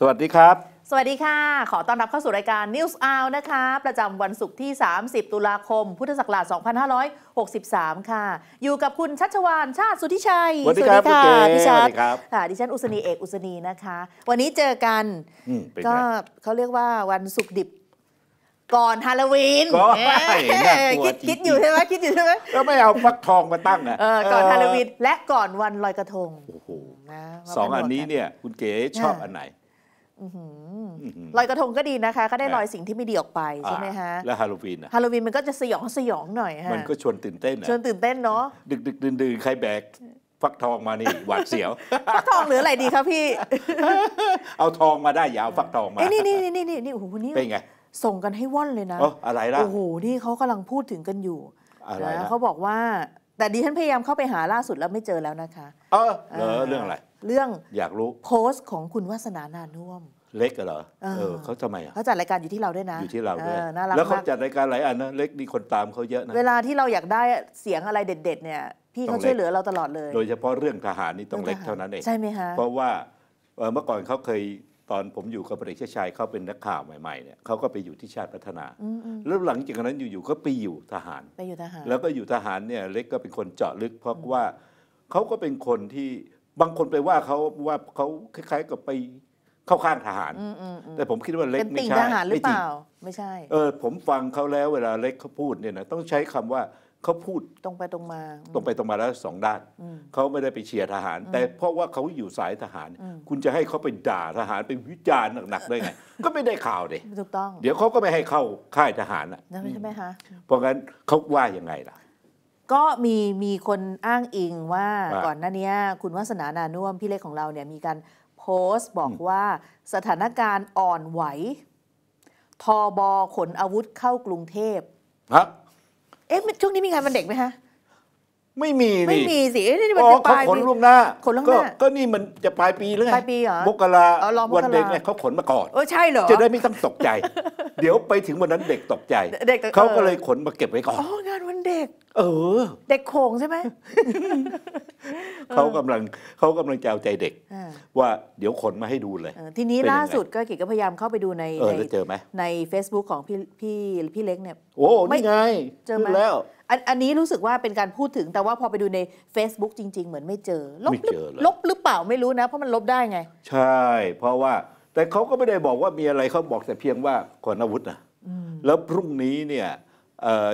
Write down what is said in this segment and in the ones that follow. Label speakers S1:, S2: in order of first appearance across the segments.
S1: สวัสดีครับ
S2: สวัสดีค่ะ ขอต้อนรับเข้าสู่รายการ News o u t นะคะ ประจำวันศุกร์ที่ 30 ตุลาคม พุทธศักราช 2563 ค่ะ อยู่กับคุณชัชวานชาติสุทธิชัย สวัสดีค่ะพี่ชัสวัสดีค่ะดิฉันอุศนีเอก อุศนีนะคะ วันนี้เจอกันนก็เขาเรียกว่าวันศุกร์ดิบ ก่อนฮาโลวีนคิดคิดอยู่ใช่ไหมคิดอยู่ใช่ไหมก็
S1: ไม่เอาฟักทองมาตั้งอ่ะก่อนฮาโลวีน
S2: และก่อนวันลอยกระทง
S1: สองอันนี้เนี่ย คุณเก๋ชอบอันไหน
S2: ลอยกระทงก็ดีนะคะก็ได้ลอยสิ่งที่ไม่ดีออกไปใช่ไหมฮะแล้วฮาโลวีนฮาโลวีนมันก็จะสยองสยองหน่อยฮะมันก
S1: ็ชวนตื่นเต้นชวนตื่นเต้นเนาะดึกดึกดื่นดื่นใครแบก ฟักทองมานี่หวาดเสียว
S2: ฟักทองหรืออะไรดีคะพี่
S1: เอาทองมาได้ยาวฟักทองมาไอ้นี
S2: ่นี่นี่นี่นี่โอ้โหนี่เป็นไงส่งกันให้ว่อนเลยนะ อะไรล่ะโอ้โหนี่เขากำลังพูดถึงกันอยู่อะไรนะเขาบอกว่าแต่ดิฉันพยายามเข้าไปหาล่าสุดแล้วไม่เจอแล้วนะคะ
S1: เออเรื่องอะไรเรื่อง อยากรู้โ
S2: พสต์ของคุณวาสนานานุ่ม
S1: เล็กเหรอ เออเขาทำไมอ่ะเขา
S2: จัดรายการอยู่ที่เราด้วยนะอยู่ที่เราด้วยน่ารักแล้วเขา
S1: จัดรายการหลายอันนะเล็กมีคนตามเขาเยอะนะเว
S2: ลาที่เราอยากได้เสียงอะไรเด็ดๆเนี่ยพี่เขาช่วยเหลือเราตลอดเลยโด
S1: ยเฉพาะเรื่องทหารนี่ต้องเล็กเท่านั้นเองใช่ไหมคะเพราะว่าเมื่อก่อนเขาเคยตอนผมอยู่กับประเอกชัยเขาเป็นนักข่าวใหม่ ๆเนี่ยเขาก็ไปอยู่ที่ชาติพัฒนาแล้วหลังจากนั้นอยู่ๆก็ไปอยู่ทหารไปอยู่ทหารแล้วก็อยู่ทหารเนี่ยเล็กก็เป็นคนเจาะลึกเพราะว่าเขาก็เป็นคนที่บางคนไปว่าเขาว่าเขาคล้าย ๆกับไปเข้าข้างทหาร แต่ผมคิดว่าเล็กไม่ใช่เป็นติ่งทหารหรือเปล่าไม่ใช่เออผมฟังเขาแล้วเวลาเล็กเขาพูดเนี่ยนะต้องใช้คำว่าเขาพูดตรงไปตรงมาตรงไปตรงมาแล้วสองด้าน เขาไม่ได้ไปเชียร์ทหาร แต่เพราะว่าเขาอยู่สายทหาร คุณจะให้เขาไปด่าทหารไปวิจารณ์หนักๆได้ไง ก็ไม่ได้ข่าวเลยถูกต้อง เดี๋ยวเขาก็ไม่ให้เข้าค่ายทหารอ่ะใช่ไหมคะเพราะงั้นเขาว่ายังไงล่ะ
S2: ก็มีมีคนอ้างอิงว่าก่อนหน้านี้คุณวัฒนานานุ่มพี่เล็กของเราเนี่ย มีการโพสต์บอกว่าสถานการณ์อ่อนไหวทอบอขนอาวุธเข้ากรุงเทพฮะเอ๊ะช่วงนี้มีงานวันเด็กไหมฮะ
S1: ไม่มีนี่ไม่มีสิเอ๊ะนี่มัน๋อจะปเขาขนล่วงหน้าขนล่วงหน้าก็นี่มันจะปลายปีหรือไงปลายปีเหรอมกรากาวันเด็กเนี่ยเขาขนมาก่อน เออใช่เหรอ จะได้ไม่ต้องตกใจ เดี๋ยวไปถึงวันนั้นเด็กตกใจเด็กเขาก็เลยขนมาเก็บไว้ก่อนอ๋องานวันเด็ก เออ
S2: เด็กโขงใช่ไหมเขาก
S1: ำลังเขากำลังจะเอาใจเด็กว่าเดี๋ยวขนมาให้ดูเลยทีนี้ล่าสุด
S2: ก็กิจก็พยายามเข้าไปดูในเออในเจอไหมใน Facebook ของพี่พี่พี่เล็กเนี่ย
S3: โอ้
S1: ไม่นี่ไงเจอไหมแล้ว
S2: อันอันนี้รู้สึกว่าเป็นการพูดถึงแต่ว่าพอไปดูใน Facebook จริงๆเหมือนไม่เจอลบเลบหรือเปล่าไม่รู้นะ เพราะมันลบได้ไง
S1: ใช่ เพราะว่าแต่เขาก็ไม่ได้บอกว่ามีอะไรเขาบอกแต่เพียงว่าขนอาวุธนะแล้วพรุ่งนี้เนี่ย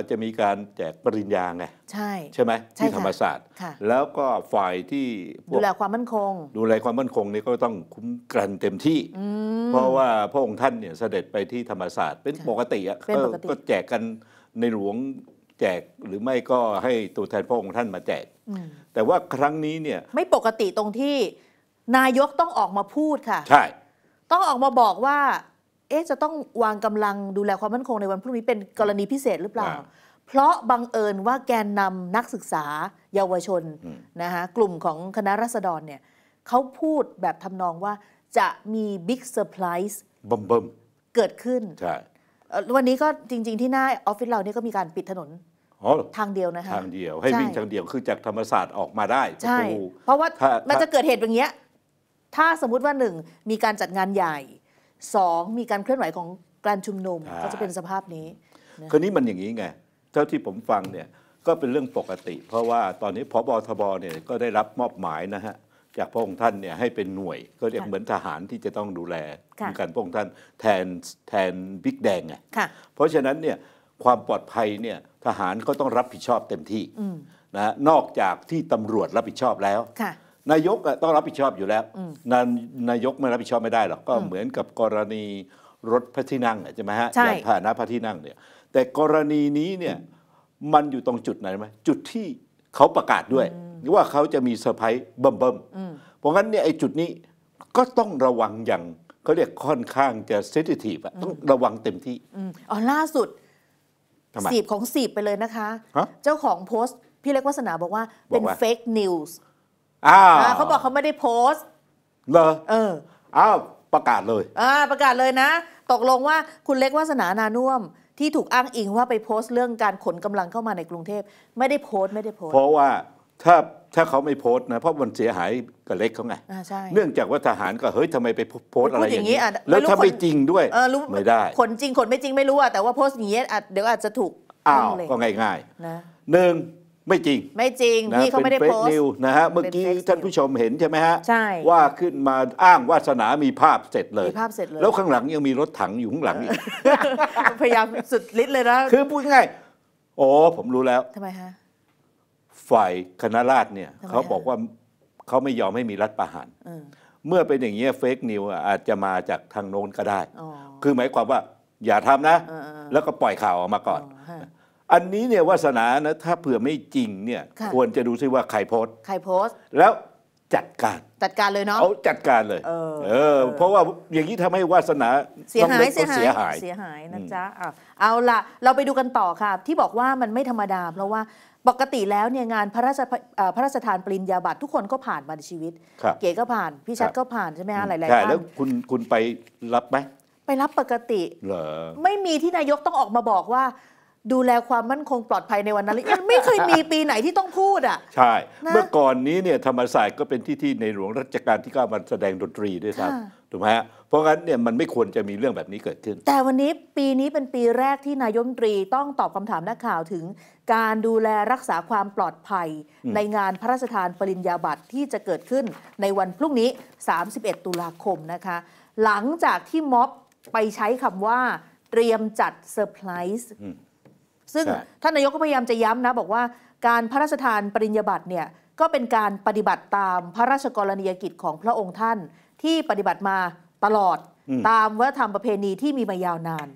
S1: จะมีการแจกปริญญาไง ใช่ใช่ไหมที่ธรรมศาสตร์ แล้วก็ฝ่ายที่ดูแลความมั่นคง ดูแลความมั่นคงนี่ก็ต้องคุ้มกันเต็มที่เพราะว่าพระองค์ท่านเนี่ยเสด็จไปที่ธรรมศาสตร์ เป็นปกติอ่ะก็แจกกันในหลวงแจกหรือไม่ก็ให้ตัวแทนพระองค์ท่านมาแจกแต่ว่าครั้งนี้เนี่ย
S2: ไม่ปกติตรงที่ นายกต้องออกมาพูดค่ะ ใช่ ต้องออกมาบอกว่า เอ๊ะจะต้องวางกำลังดูแลความมั่นคงในวันพรุ่งนี้เป็นกรณีพิเศษหรือเปล่า เพราะบังเอิญว่าแกนนำนักศึกษาเยาวชนนะคะกลุ่มของคณะรัษฎรเนี่ยเขาพูดแบบทำนองว่าจะมีบิ๊กเซอร์ไพรส์บมบมเกิดขึ้นใช่วันนี้ก็จริงๆที่หน้าออฟฟิศเราเนี่ยก็มีการปิดถนนทางเดียวนะคะทาง
S1: เดียว ให้วิ่งทางเดียวคือจากธรรมศาสตร์ออกมาได้ใช่เพราะว่ามันจะเกิดเห
S2: ตุอย่างเงี้ย ถ้าสมมติว่าหนึ่งมีการจัดงานใหญ่สองมีการเคลื่อนไหวของการชุมนุมก็จะเป็นสภาพนี้
S1: คืนนี้มันอย่างนี้ไงเท่าที่ผมฟังเนี่ยก็เป็นเรื่องปกติ เพราะว่าตอนนี้พบทบเนี่ยก็ได้รับมอบหมายนะฮะจากพระองค์ท่านเนี่ยให้เป็นหน่วยก็เรียกเหมือนทหารที่จะต้องดูแลการพระองค์ท่านแทนแทนบิ๊กแดงไงเพราะฉะนั้นเนี่ยความปลอดภัยเนี่ยทหารก็ต้องรับผิดชอบเต็มที่นะนอกจากที่ตำรวจรับผิดชอบแล้วนายกต้องรับผิดชอบอยู่แล้วนนายกไม่รับผิดชอบไม่ได้หรอกก็เหมือนกับกรณีรถพระที่นั่งใช่ไหมฮะยานพาหนะพระที่นั่งเนี่ยแต่กรณีนี้เนี่ยมันอยู่ตรงจุดไหนไหมจุดที่เขาประกาศด้วยว่าเขาจะมีเซอร์ไพรส์เบิ่มๆเพราะงั้นเนี่ยไอ้จุดนี้ก็ต้องระวังอย่าง เขาเรียกค่อนข้างจะเซติทีฟอะต้องระวังเต็มที่อ๋อล่าสุดสีบข
S2: องสีบไปเลยนะคะ เจ้าของโพสต์ พี่เล็กวัฒนาบอกว่า เป็นเฟกนิวส์เขาบอกเขาไม่ได้โพสต์
S1: เลยอเอออ้าว ประกาศเลย
S2: อ่า ประกาศเลยนะ ตกลงว่าคุณเล็กวัฒนานานุ่มที่ถูกอ้างอิงว่าไปโพสต์เรื่องการขนกำลังเข้ามาในกรุงเทพไม่ได้โพสต์ไม่ได้โพสต์เพราะว
S1: ่าถ้าถ้าเขาไม่โพสต์นะเพราะมันเสียหายกับเล็กเขาไงเนื่องจากว่าทหารก็เฮ้ยทำไมไปโพส์อะไรอย่างนี้ แล้วถ้าไม่จริงด้วยไม่ได้ขน
S2: จริงขนไม่จริงไม่รู้อะแต่ว่าโพสต์อย่างเงี้ยอาจเดี๋ยวอาจจะถูก
S1: อ้าวยก็ง่ายนะหนึ่งไม่จริงไม่จริงนพี่เขาไม่ได้โพสต์นิวนะฮะเมื่อกี้ท่านผู้ชมเห็นใช่ไหมฮะใช่ว่าขึ้นมาอ้างวาสนามีภาพเสร็จเลยภาพเสร็จเลยแล้วข้างหลังยังมีรถถังอยู่ข้างหลังอีก
S2: พยายามสุดฤทธิ์เลยนะคือพูดง่าย
S1: โอ๋อผมรู้แล้วทำไมฮะฝ่ายคณะราษฎรเนี่ยเขาบอกว่าเขาไม่ยอมให้มีรัฐประหาร เมื่อเป็นอย่างนี้เฟกนิวอาจจะมาจากทางโน้นก็ได้ คือหมายความว่าอย่าทำนะ แล้วก็ปล่อยข่าวออกมาก่อน อันนี้เนี่ยวาสนานะ ถ้าเผื่อไม่จริงเนี่ย ควรจะดูซิว่าใครโพสใครโพสแล้วจัดการ
S2: จัดการเลยเนาะเอา
S1: จัดการเลยเออเพราะว่าอย่างนี้ทำให้วาสนาเสียหายเสียหายเสีย
S2: หายนะจ๊ะเอาละเราไปดูกันต่อค่ะที่บอกว่ามันไม่ธรรมดาเพราะว่าปกติแล้วเนี่ยงานพระราชพระราชทานปริญญาบัตรทุกคนก็ผ่านมาในชีวิต เก๋ก็ผ่านพี่ชัดก็ผ่านใช่ไหมฮะหลายๆรั้งใช่แล้ว
S1: คุณคุณไปรับไหม
S2: ไปรับปกติ
S1: เหรอไม
S2: ่มีที่นายกต้องออกมาบอกว่า ดูแลความมั่นคงปลอดภัยในวันนั้นเลยไม่เคยมีปีไหนที่ต้องพูดอ่ะ
S1: ใช่ เมื่อก่อนนี้เนี่ยธรรมศาสตร์ก็เป็นที่ที่ในหลวงรัชกาลที่เก้ามาแสดงดนตรีด้วยซ้ำถูกไหมฮะราะงั้นเนี่ยมันไม่ควรจะมีเรื่องแบบนี้เกิดขึ้น แ
S2: ต่วันนี้ปีนี้เป็นปีแรกที่นายมตรีต้องตอบคำถามนักข่าวถึงการดูแลรักษาความปลอดภัย ในงานพระราชทานปริญญาบัตรที่จะเกิดขึ้นในวันพรุ่งนี้ 31 ตุลาคมนะคะ หลังจากที่ม็อบไปใช้คำว่า เตรียมจัดเซอร์ไพรส์ ซึ่งท่านนายกก็พยายามจะย้ำนะบอกว่าการพระราชทานปริญญาบัตรเนี่ยก็เป็นการปฏิบัติตามพระราชกรณียกิจของพระองค์ท่านที่ปฏิบัติมาตลอดตามวัฒนธรรมประเพณีที่มีมายาวนาน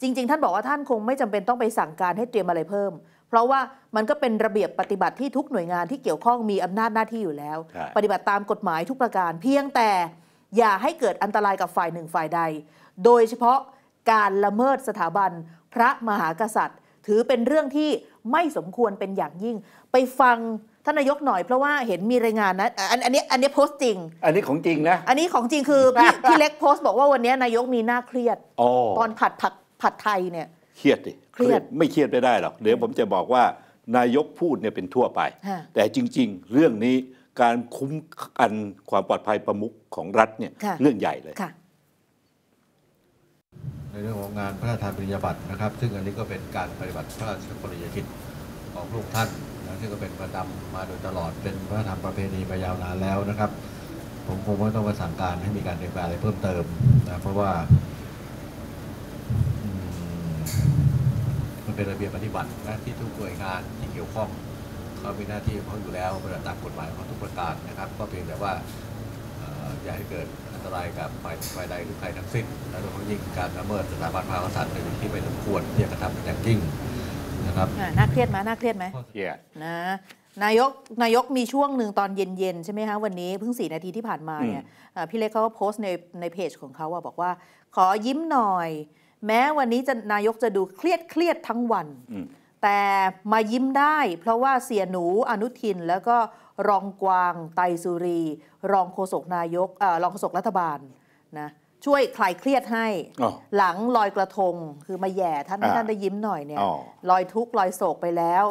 S2: จริงๆท่านบอกว่าท่านคงไม่จำเป็นต้องไปสั่งการให้เตรียมอะไรเพิ่ม เพราะว่ามันก็เป็นระเบียบปฏิบัติที่ทุกหน่วยงานที่เกี่ยวข้องมีอำนาจหน้าที่อยู่แล้ว ปฏิบัติตามกฎหมายทุกประการ เพียงแต่ อย่าให้เกิดอันตรายกับฝ่ายหนึ่งฝ่ายใด โดยเฉพาะการละเมิดสถาบันพระมหากษัตริย์ ถือเป็นเรื่องที่ไม่สมควรเป็นอย่างยิ่งไปฟังท่านนายกหน่อยเพราะว่าเห็นมีรายงานนะอันอันนี้อันนี้โพสต์จริง
S1: อันนี้ของจริงนะอ
S2: ันนี้ของจริงคือพี่พี่เล็กโพสต์บอกว่าวันนี้นายกมีหน้าเครียดตอนผัดผักผัดไทยเนี่ย
S1: เครียดดิเครียดไม่เครียดไม่ได้หรอกเดี๋ยวผมจะบอกว่า นายกพูดเนี่ยเป็นทั่วไป แต่จริงๆ เรื่องนี้การคุ้มกันความปลอดภัยประมุขของรัฐเนี่ยเรื่องใหญ่เลยในเรื่อง
S4: ของงานพระราชทานปริญญาบัตรนะครับซึ่งอันนี้ก็เป็นการปฏิบัติพระราชกรณียกิจของพระองค์ท่านนะซึ่งก็เป็นประจำมาโดยตลอดเป็นวระธรรมประเพณีมายาวนานแล้วนะครับ ผมคงไม่ต้องมาสั่งการให้มีการเตรียมการอะไรเพิ่มเติมนะเพราะว่ามันเป็นระเบียบปฏิบัตินะที่ทุกหน่วยงานที่เกี่ยวข้องเขามีหน้าที่ของเขาอยู่แล้วประดัตตามกฎหมายของทุกประการนะครับก็เพียงแต่ว่าอย่าให้เกิดอันตรายกับฝ่ายใดหรือใครทั้งสิ้นและโดยเฉพาะยิ่งการละเมิดสถาบันพระมหากษัตริย์เป็นสิ่งที่ไม่สมควรที่จะกระทำเป็นอย่างยิ่งนะครับน
S2: ่าเครียดไหมน่าเครียดไหมเครียดนะนายก นายกมีช่วงหนึ่งตอนเย็น ๆ ใช่ไหมคะวันนี้เพิ่งสี่นาทีที่ผ่านมาเนี่ยพี่เล็กเขาก็โพสต์ในในเพจของเขาบอกว่า ขอยิ้มหน่อย แม้วันนี้จะนายกจะดูเครียดเครียดทั้งวัน แต่มายิ้มได้ เพราะว่าเสียหนูอนุทิน แล้วก็รองกวางไตสุรี รองโฆษกนายกรองโฆษกรัฐบาลนะช่วยคลายเครียดให้หลังลอยกระทงคือมาแย่ท่านให้ท่านได้ยิ้มหน่อยเนี่ยลอยทุกลอยโศกไปแล้ว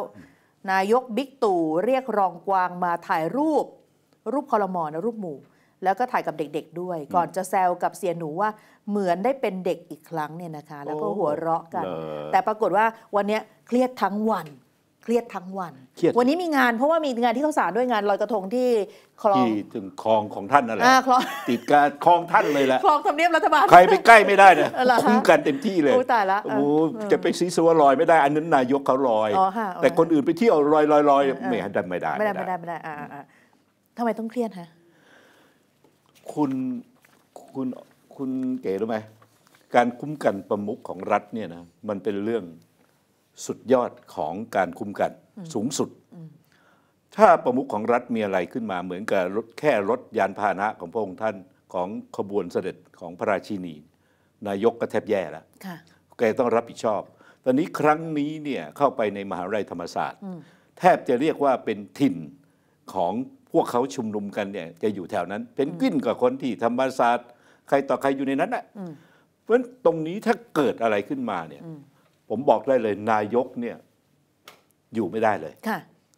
S2: นายกบิ๊กตู่เรียกรองกวางมาถ่ายรูป รูปคอรมอนะรูปหมู่ แล้วก็ถ่ายกับเด็กๆ ด้วย ก่อนจะแซวกับเสียหนูว่าเหมือนได้เป็นเด็กอีกครั้งเนี่ยนะคะ แล้วก็หัวเราะกัน แต่ปรากฏว่าวันนี้เครียดทั้งวันเครียดทั้งวันเครียดวันนี้มีงาน เพราะว่ามีงานที่เขาสารด้วยงานลอยกระทงที่คลองที่
S1: ถึงคลองของท่านนั่นแหละคลองติดการคลองท่านเลยแหละคล
S2: องทำเนียบรัฐบาลใครไปใกล้ไม่ได้นะเอะคุ้ม
S1: กันเต็มที่เลยโอ้ตายละโอ้จะไปซีซัวลอยไม่ได้อันนั้นนายกเขาลอย แต่คนอื่นไปเที่ยวลอยลอยลอยเไม่ได้ไม่ได้ไม่ได้ไม่
S2: ได้ไม่ได้่ทำไมต้องเครียดฮะ
S1: คุณคุณคุณเก๋รู้ไหมการคุ้มกันประมุขของรัฐเนี่ยนะมันเป็นเรื่องสุดยอดของการคุ้มกันสูงสุด ถ้าประมุขของรัฐมีอะไรขึ้นมาเหมือนกับแค่รถยานพาหนะของพระองค์ท่าน ของขบวนเสด็จของพระราชินีนายกก็แทบแย่แล้วแกต้องรับผิดชอบ ตอนนี้ครั้งนี้เนี่ยเข้าไปในมหาวิทยาลัยธรรมศาสตร์แทบจะเรียกว่าเป็นถิ่นของพวกเขาชุมนุมกันเนี่ยจะอยู่แถวนั้นเป็นกวิ้นกับคนที่ธรรมศาสตร์ ใครต่อใครอยู่ในนั้นอ่ะเพราะตรงนี้ถ้าเกิดอะไรขึ้นมาเนี่ยผมบอกได้เลย นายกเนี่ยอยู่ไม่ได้เลย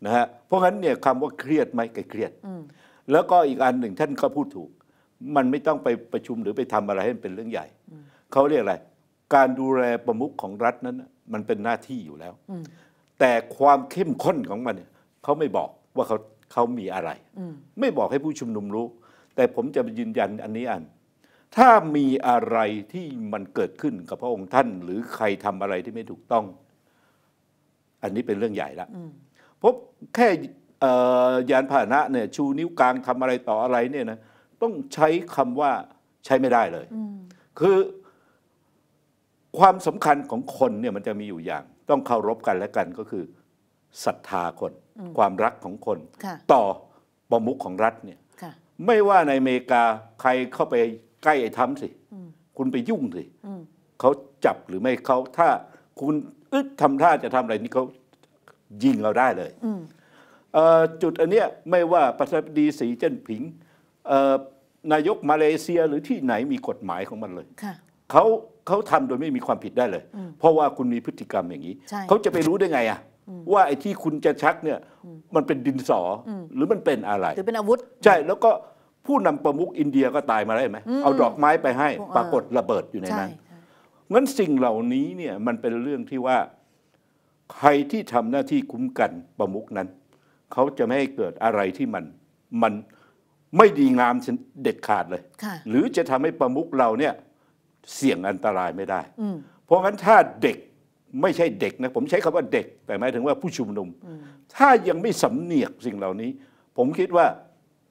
S1: นะฮะเพราะงั้นเนี่ยคำว่าเครียดไหมก็เครียด แล้วก็อีกอันหนึ่งท่านก็พูดถูก มันไม่ต้องไปประชุมหรือไปทำอะไรให้มันเป็นเรื่องใหญ่เขาเรียกอะไรการดูแลประมุขของรัฐนั้นมันเป็นหน้าที่อยู่แล้ว แต่ความเข้มข้นของมันเขาไม่บอกว่าเขาเขามีอะไรไม่บอกให้ผู้ชุมนุมรู้ แต่ผมจะยืนยันอันนี้อันถ้ามีอะไรที่มันเกิดขึ้นกับพระองค์ท่านหรือใครทำอะไรที่ไม่ถูกต้อง อันนี้เป็นเรื่องใหญ่ละพบแค่ยานพาหนะเนี่ยชูนิ้วกลางทำอะไรต่ออะไรเนี่ยนะต้องใช้คำว่าใช้ไม่ได้เลย คือความสำคัญของคนเนี่ยมันจะมีอยู่อย่าง ต้องเคารพกันและกันก็คือศรัทธาคน ความรักของคน ต่อประมุขของรัฐเนี่ยไม่ว่าในอเมริกาใครเข้าไปใกล้ไอ้ทำสิคุณไปยุ่งสิเขาจับหรือไม่เขาถ้าคุณ อึดทำท่าจะทำอะไรนี่เขายิงเราได้เลยจุดอันเนี้ยไม่ว่าประธานดีสีเจิ้นผิงนายกมาเลเซียหรือที่ไหนมีกฎหมายของมันเลยเขาเขาทำโดยไม่มีความผิดได้เลย เพราะว่าคุณมีพฤติกรรมอย่างนี้เขาจะไปรู้ได้ไงอะว่าไอ้ที่คุณจะชักเนี่ย มันเป็นดินสอหรือมันเป็นอะไรหรือเป็นอาวุธใช่แล้วก็ผู้นำประมุขอินเดียก็ตายมาได้ไหม เอาดอกไม้ไปให้ ปรากฏระเบิดอยู่ในนั้น งั้นสิ่งเหล่านี้เนี่ยมันเป็นเรื่องที่ว่าใครที่ทำหน้าที่คุ้มกันประมุขนั้น เขาจะไม่ให้เกิดอะไรที่มันมันไม่ดีงามเด็ดขาดเลย หรือจะทำให้ประมุขเราเนี่ยเสี่ยงอันตรายไม่ได้ เพราะงั้นถ้าเด็กไม่ใช่เด็กนะ ผมใช้คำว่าเด็กแต่หมาย ถึงว่า ผู้ชุมนุม ถ้ายังไม่สำเนียกสิ่งเหล่านี้ ผมคิดว่า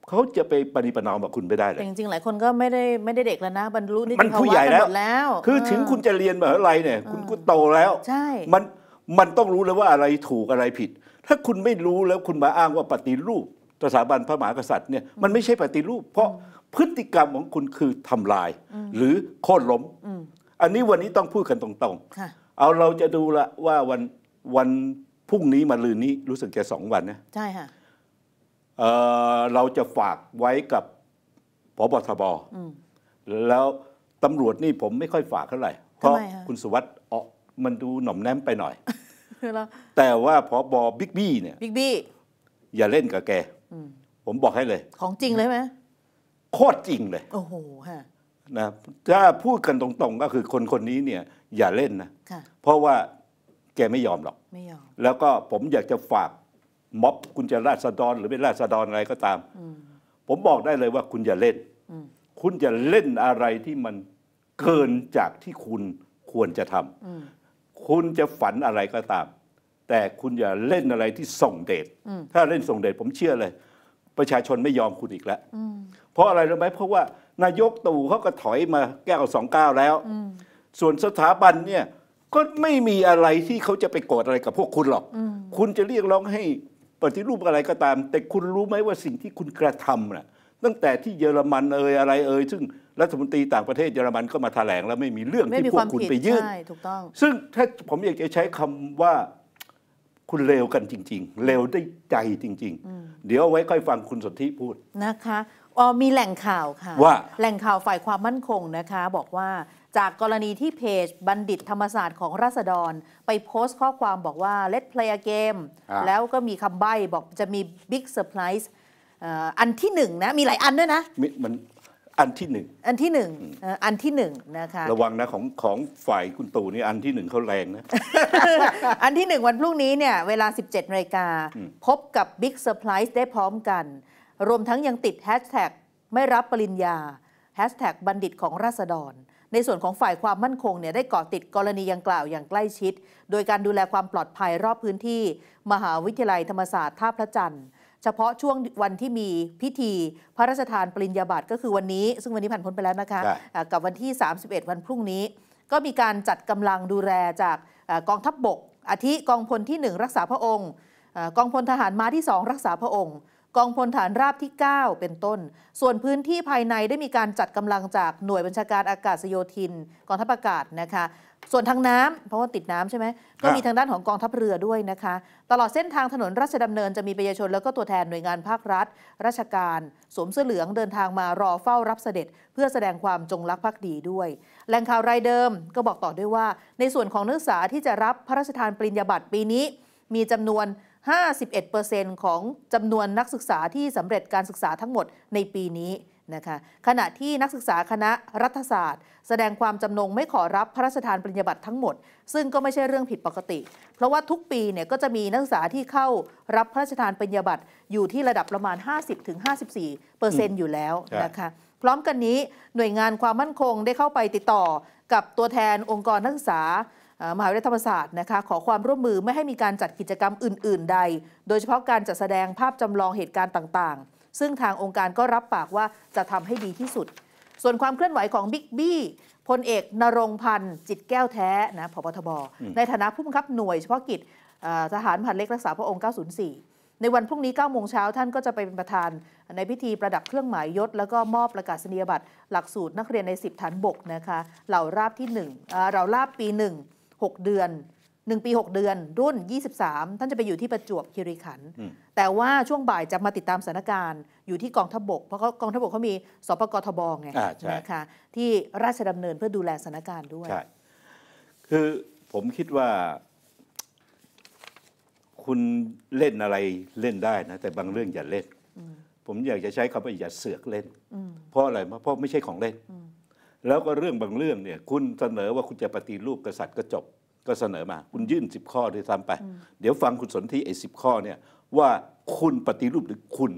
S1: เขาจะไปปฏิปนอมกับคุณไม่ได้เลยจ
S2: ริง ๆ หลายคนก็ไม่ได้ไม่ได้เด็กแล้วนะบรรลุนิติภาวะันหมดแล้ว
S1: คือถึงคุณจะเรียนมหาลัยเนี่ย คุณก็โตแล้ว ใช่มันมันต้องรู้แล้วว่าอะไรถูกอะไรผิด ถ้าคุณไม่รู้แล้วคุณมาอ้างว่าปฏิรูปสถาบันพระมหากษัตริย์เนี่ยมันไม่ใช่ปฏิรูป เพราะพฤติกรรมของคุณคือทำลาย หรือโค่นล้มอันนี้วันนี้ต้องพูดกันตรงๆเอาเราจะดูละว่าวันวันพรุ่งนี้มาลืนนี้รู้สึกจะสองวันนะใช่ค่ะเเราจะฝากไว้กับพบทบแล้วตำรวจนี่ผมไม่ค่อยฝากเท่าไหร่เพราะคุณสุวัสด์เออมันดูหน่อมแนมไปหน่อย แต่ว่าพอบอบิ๊กบี้เนี่ยบิ๊กบี้อย่าเล่นกับแกผมบอกให้เลย ของจริงเลยไหมโคตรจริงเลย
S2: โอ้โหฮะ
S1: นะถ้าพูดกันตรงๆก็คือคนคนนี้เนี่ย อย่าเล่นนะเพราะว่าแกไม่ยอมหรอกไม่ยอมแล้วก็ผมอยากจะฝากม็อบคุณจะราษฎรหรือไม่ราษฎรอะไรก็ตามผมบอกได้เลยว่าคุณอย่าเล่นคุณจะเล่นอะไรที่มันเกินจากที่คุณควรจะทำคุณจะฝันอะไรก็ตาม แต่คุณอย่าเล่นอะไรที่ส่งเดชถ้าเล่นส่งเดชผมเชื่อเลย ประชาชนไม่ยอมคุณอีกแล้วเพราะอะไรรู้ไหมเพราะว่า นายกตู่เขาก็ถอยมาแก้วสองก้าวแล้วส่วนสถาบันเนี่ยก็ไม่มีอะไรที่เขาจะไปโกรธอะไรกับพวกคุณหรอก คุณจะเรียกร้องใหปฏิรูปอะไรก็ตาม แต่คุณรู้ไหมว่าสิ่งที่คุณกระทำนะ่ะตั้งแต่ที่เยอรมันเอ่ยอะไรเอ่ยซึ่งรัฐมนตรีต่างประเทศเยอรมันก็มาถแถลงแล้วไม่มีเรื่องที่พวกคุณไปยื่นซึ่งถ้าผมอยากจะใช้คำว่า คุณเลวกันจริง ๆเลวได้ใจจริง ๆ เดี๋ยวไว้ค่อยฟังคุณสนธิพูด
S2: นะคะมีแหล่งข่าวค่ะว่า แหล่งข่าวฝ่ายความมั่นคงนะคะ บอกว่าจากกรณีที่เพจบัณฑิตธรรมศาสตร์ของราษฎร ไปโพสต์ข้อความบอกว่า l e t น play a game แล้วก็มีคำใบ้บอกจะมี Big Surprise อันที่หนึ่งนะ มีหลายอันด้วยนะ
S1: มัน อันที่หนึ่ง
S2: อันที่หนึ่งอันที่หนึ่งนะคะระ
S1: วังนะของของฝ่ายคุณตู่นี่ อันที่หนึ่งเขาแรงนะ
S2: อันที่หนึ่งวันพรุ่งนี้เนี่ยเวลา 17นาฬิกา พบกับบิ๊กเซอร์ไพรส์ได้พร้อมกัน รวมทั้งยังติดแฮชแท็กไม่รับปริญญาแฮชแท็กบัณฑิตของราษฎรในส่วนของฝ่ายความมั่นคงเนี่ยได้เกาะติดกรณียังกล่าวอย่างใกล้ชิด โดยการดูแลความปลอดภัยรอบพื้นที่ มหาวิทยาลัยธรรมศาสตร์ท่าพระจันทร์เฉพาะช่วงวันที่มีพิธีพระราชทานปริญญาบัตรก็คือวันนี้ ซึ่งวันนี้ผ่านพ้นไปแล้วนะคะ กับวันที่ 31 วันพรุ่งนี้ ก็มีการจัดกำลังดูแลจากกองทัพบบกอาทิกองพลที่ 1 รักษาพระองค์ กองพลทหารม้าที่2รักษาพระองค์กองพลฐานราบที่ 9 เป็นต้น ส่วนพื้นที่ภายในได้มีการจัดกำลังจากหน่วยบัญชาการอากาศโยธินกองทัพอากาศนะคะ ส่วนทางน้ำ เพราะว่าติดน้ำใช่ไหม ก็มีทางด้านของกองทัพเรือด้วยนะคะ ตลอดเส้นทางถนนราชดำเนินจะมีประชาชน แล้วก็ตัวแทนหน่วยงานภาครัฐ ราชการสวมเสื้อเหลืองเดินทางมารอเฝ้ารับเสด็จ เพื่อแสดงความจงรักภักดีด้วย แหล่งข่าวรายเดิมก็บอกต่อด้วยว่า ในส่วนของนักศึกษาที่จะรับพระราชทานปริญญาบัตรปีนี้มีจำนวน51%ของจำนวนนักศึกษาที่สำเร็จการศึกษาทั้งหมดในปีนี้นะคะขณะที่นักศึกษาคณะรัฐศาสตร์ แสดงความจำนงไม่ขอรับพระราชทานปริญญาบัตรทั้งหมดซึ่งก็ไม่ใช่เรื่องผิดปกติ เพราะว่าทุกปีเนี่ยก็จะมีนักศึกษาที่เข้ารับพระราชทานปริญญาบัตรอยู่ที่ระดับประมาณ 50-54%อยู่แล้วนะคะพร้อมกันนี้หน่วยงานความมั่นคงได้เข้าไปติดต่อ กับตัวแทนองค์กรนักศึกษามหาวิทยาลัยธรรมศาสตร์นะคะขอความร่วมมือไม่ให้มีการจัดกิจกรรมอื่นๆ ใด โดยเฉพาะการจัดแสดงภาพจำลองเหตุการณ์ต่างๆ ซึ่งทางองค์การก็รับปากว่าจะทำให้ดีที่สุด ส่วนความเคลื่อนไหวของบิ๊กบี้พลเอกนรงพันธ์จิตแก้วแท้นะพบทบในฐานะผู้บังคับหน่วยเฉพาะกิจทหารผ่านเล็กรักษาพระองค์ 904ในวันพรุ่งนี้9โมงเช้าท่านก็จะไปเป็นประธานในพิธีประดับเครื่องหมายยศแล้วก็มอบประกาศนียบัตรหลักสูตรนักเรียนใน 10 ฐานบกนะคะเหล่าราบที่ 1เหล่าราบปี1 6 เดือน1ปี 6 เดือน รุ่น 23ท่านจะไปอยู่ที่ประจวบคีรีขันธ์แต่ว่าช่วงบ่ายจะมาติดตามสถานการณ์อยู่ที่กองทบกเพราะกองทบกเขามีสปกทบไงนะคะที่ราชดำเนินเพื่อดูแลสถานการณ์ด้วย
S1: คือผมคิดว่าคุณเล่นอะไรเล่นได้นะแต่บางเรื่องอย่าเล่น ผมอยากจะใช้คำว่าอย่าเสือกเล่นเพราะอะไรเพราะไม่ใช่ของเล่นแล้วก็เรื่องบางเรื่องเนี่ยคุณเสนอว่าคุณจะปฏิรูปกษัตริย์ก็จบ ก็เสนอมา คุณยื่น 10 ข้อด้วยซ้ำไป เดี๋ยวฟังคุณสนธิไอ้สิข้อเนี่ยว่าคุณปฏิรูปหรือคุณ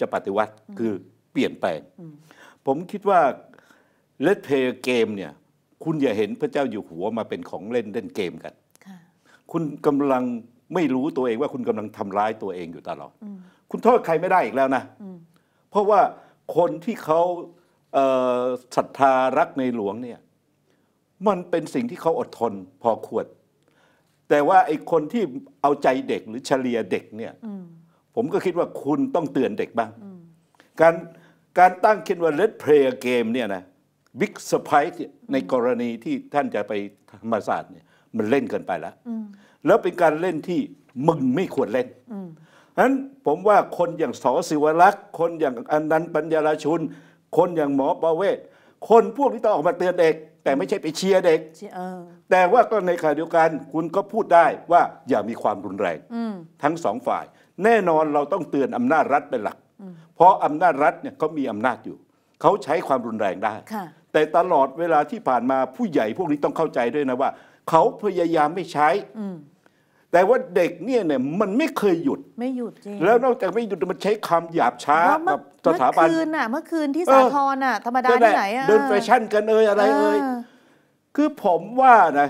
S1: จะปฏิวัติคือเปลี่ยนแปลง ผมคิดว่าเลตเพย์เกมเนี่ย คุณอย่าเห็นพระเจ้าอยู่หัวมาเป็นของเล่นเล่นเกมกัน คุณกำลังไม่รู้ตัวเองว่าคุณกำลังทำร้ายตัวเองอยู่ตลอดคุณโทษใครไม่ได้อีกแล้วนะเพราะว่าคนที่เขาศรัทธารักในหลวงเนี่ย มันเป็นสิ่งที่เขาอดทนพอควรแต่ว่าไอ้คนที่เอาใจเด็กหรือเฉลี่ยเด็กเนี่ยผมก็คิดว่าคุณต้องเตือนเด็กบ้าง การการตั้งคิดว่า let's play a game เนี่ยนะบิ๊กเซอร์ไพรส์ในกรณีที่ท่านจะไปธรรมศาสตร์เนี่ยมันเล่นเกินไปแล้วแล้วเป็นการเล่นที่มึงไม่ควรเล่นฉะนั้นผมว่าคนอย่างสอศิวรักษ์ คนอย่างอนันต์ปัญญาลชุนคนอย่างหมอประเวศ คนพวกนี้ต้องออกมาเตือนเด็ก แต่ไม่ใช่ไปเชียร์เด็กแต่ว่าก็ในขณะเดียวกันคุณก็พูดได้ว่าอย่ามีความรุนแรงทั้งสองฝ่าย แน่นอนเราต้องเตือนอำนาจรัฐเป็นหลัก เพราะอำนาจรัฐเนี่ยเขามีอำนาจอยู่เขาใช้ความรุนแรงได้แต่ตลอดเวลาที่ผ่านมาผู้ใหญ่พวกนี้ต้องเข้าใจด้วยนะว่าเขาพยายามไม่ใช้แต่ว่าเด็กเนี่ยเนี่ย มันไม่เคยหยุด
S2: ไม่หยุด จริง แล้วน
S1: อกจากไม่หยุด มันใช้คำหยาบช้าแับสถาบันเมื่อคืน
S2: อ่ะ เมื่อคืนที่สาทรน่ะธรรมดาที่ไหนอ่ะเดินแฟช
S1: ั่นกันเอยอะไรเอยคือผมว่านะ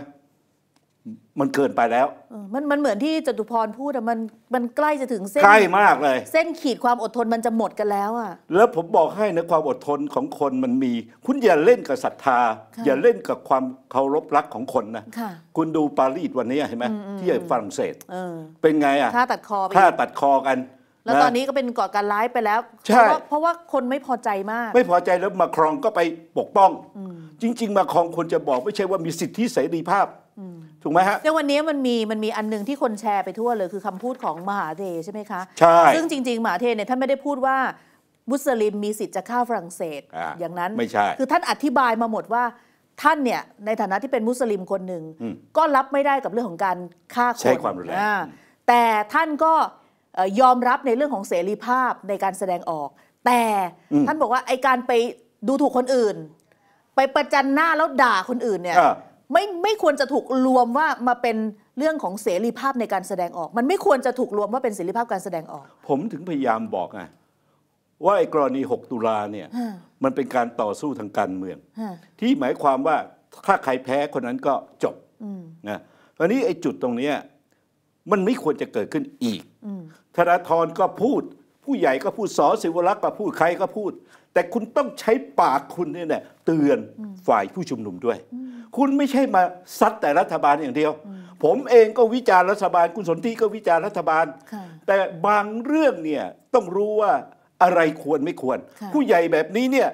S1: มันเกินไปแล้ว
S2: มันมันเหมือนที่จตุพรพูดอะมันมันใกล้จะถึงเส้น ใกล้มากเลย เส้นขีดความอดทนมันจะหมดกันแล้วอะ
S1: แล้วผมบอกให้นะ ความอดทนของคนมันมี คุณอย่าเล่นกับศรัทธา อย่าเล่นกับความเคารพรักของคนนะคุณดูปารีสวันนี้เห็นไหมที่ฝรั่งเศสเป็นไงอะฆ่าตัดคอฆ่าตัดคอกัน แล้วตอนนี้
S2: ก็เป็นก่อการร้ายไปแล้วเพราะเพราะว่าคนไม่พอใจมาก ไม่
S1: พอใจแล้วมาครองก็ไปปกป้อง จริง ๆ มาครองคนจะบอกไม่ใช่ว่ามีสิทธิเสรีภาพถูกไหมฮะใน
S2: วันนี้มันมีมันมีอันนึงที่คนแชร์ไปทั่วเลยคือคำพูดของมหาเทใช่ไหมคะใช่ซึ่งจริงๆ มหาเทเนี่ยท่านไม่ได้พูดว่ามุสลิมมีสิทธิ์จะฆ่าฝรั่งเศสออย่างนั้นไม่ใช่ คือท่านอธิบายมาหมดว่าท่านเนี่ยในฐานะที่เป็นมุสลิมคนหนึ่งก็รับไม่ได้กับเรื่องของการฆ่าคน ใช่ความรุนแรงแต่ท่านก็ยอมรับในเรื่องของเสรีภาพในการแสดงออก แต่ท่านบอกว่าไอการไปดูถูกคนอื่น ไปประจันหน้าแล้วด่าคนอื่นเนี่ยไม่ไม่ควรจะถูกรวมว่ามาเป็นเรื่องของเสรีภาพในการแสดงออก มันไม่ควรจะถูกรวม ว่าเป็นเสรีภาพการแสดงออก
S1: ผมถึงพยายามบอกไงว่าไอ้กรณี 6 ตุลาเนี่ยมันเป็นการต่อสู้ทางการเมืองที่หมายความว่าถ้าใครแพ้คนนั้นก็จบนะตอนนี้ไอ้จุดตรงนี้มันไม่ควรจะเกิดขึ้นอีกธนาธรก็พูด ผู้ใหญ่ก็พูดสอสิวรักษ์ก็พูดใครก็พูดแต่คุณต้องใช้ปากคุณเนี่ยเตือนฝ่ายผู้ชุมนุมด้วย คุณไม่ใช่มาซัด แต่รัฐบาลอย่างเดียว ผมเองก็วิจารณ์รัฐบาล คุณสนธิก็วิจารณ์รัฐบาล แต่บางเรื่องเนี่ยต้องรู้ว่าอะไรควรไม่ควร ผู้ใหญ่แบบนี้เนี่ย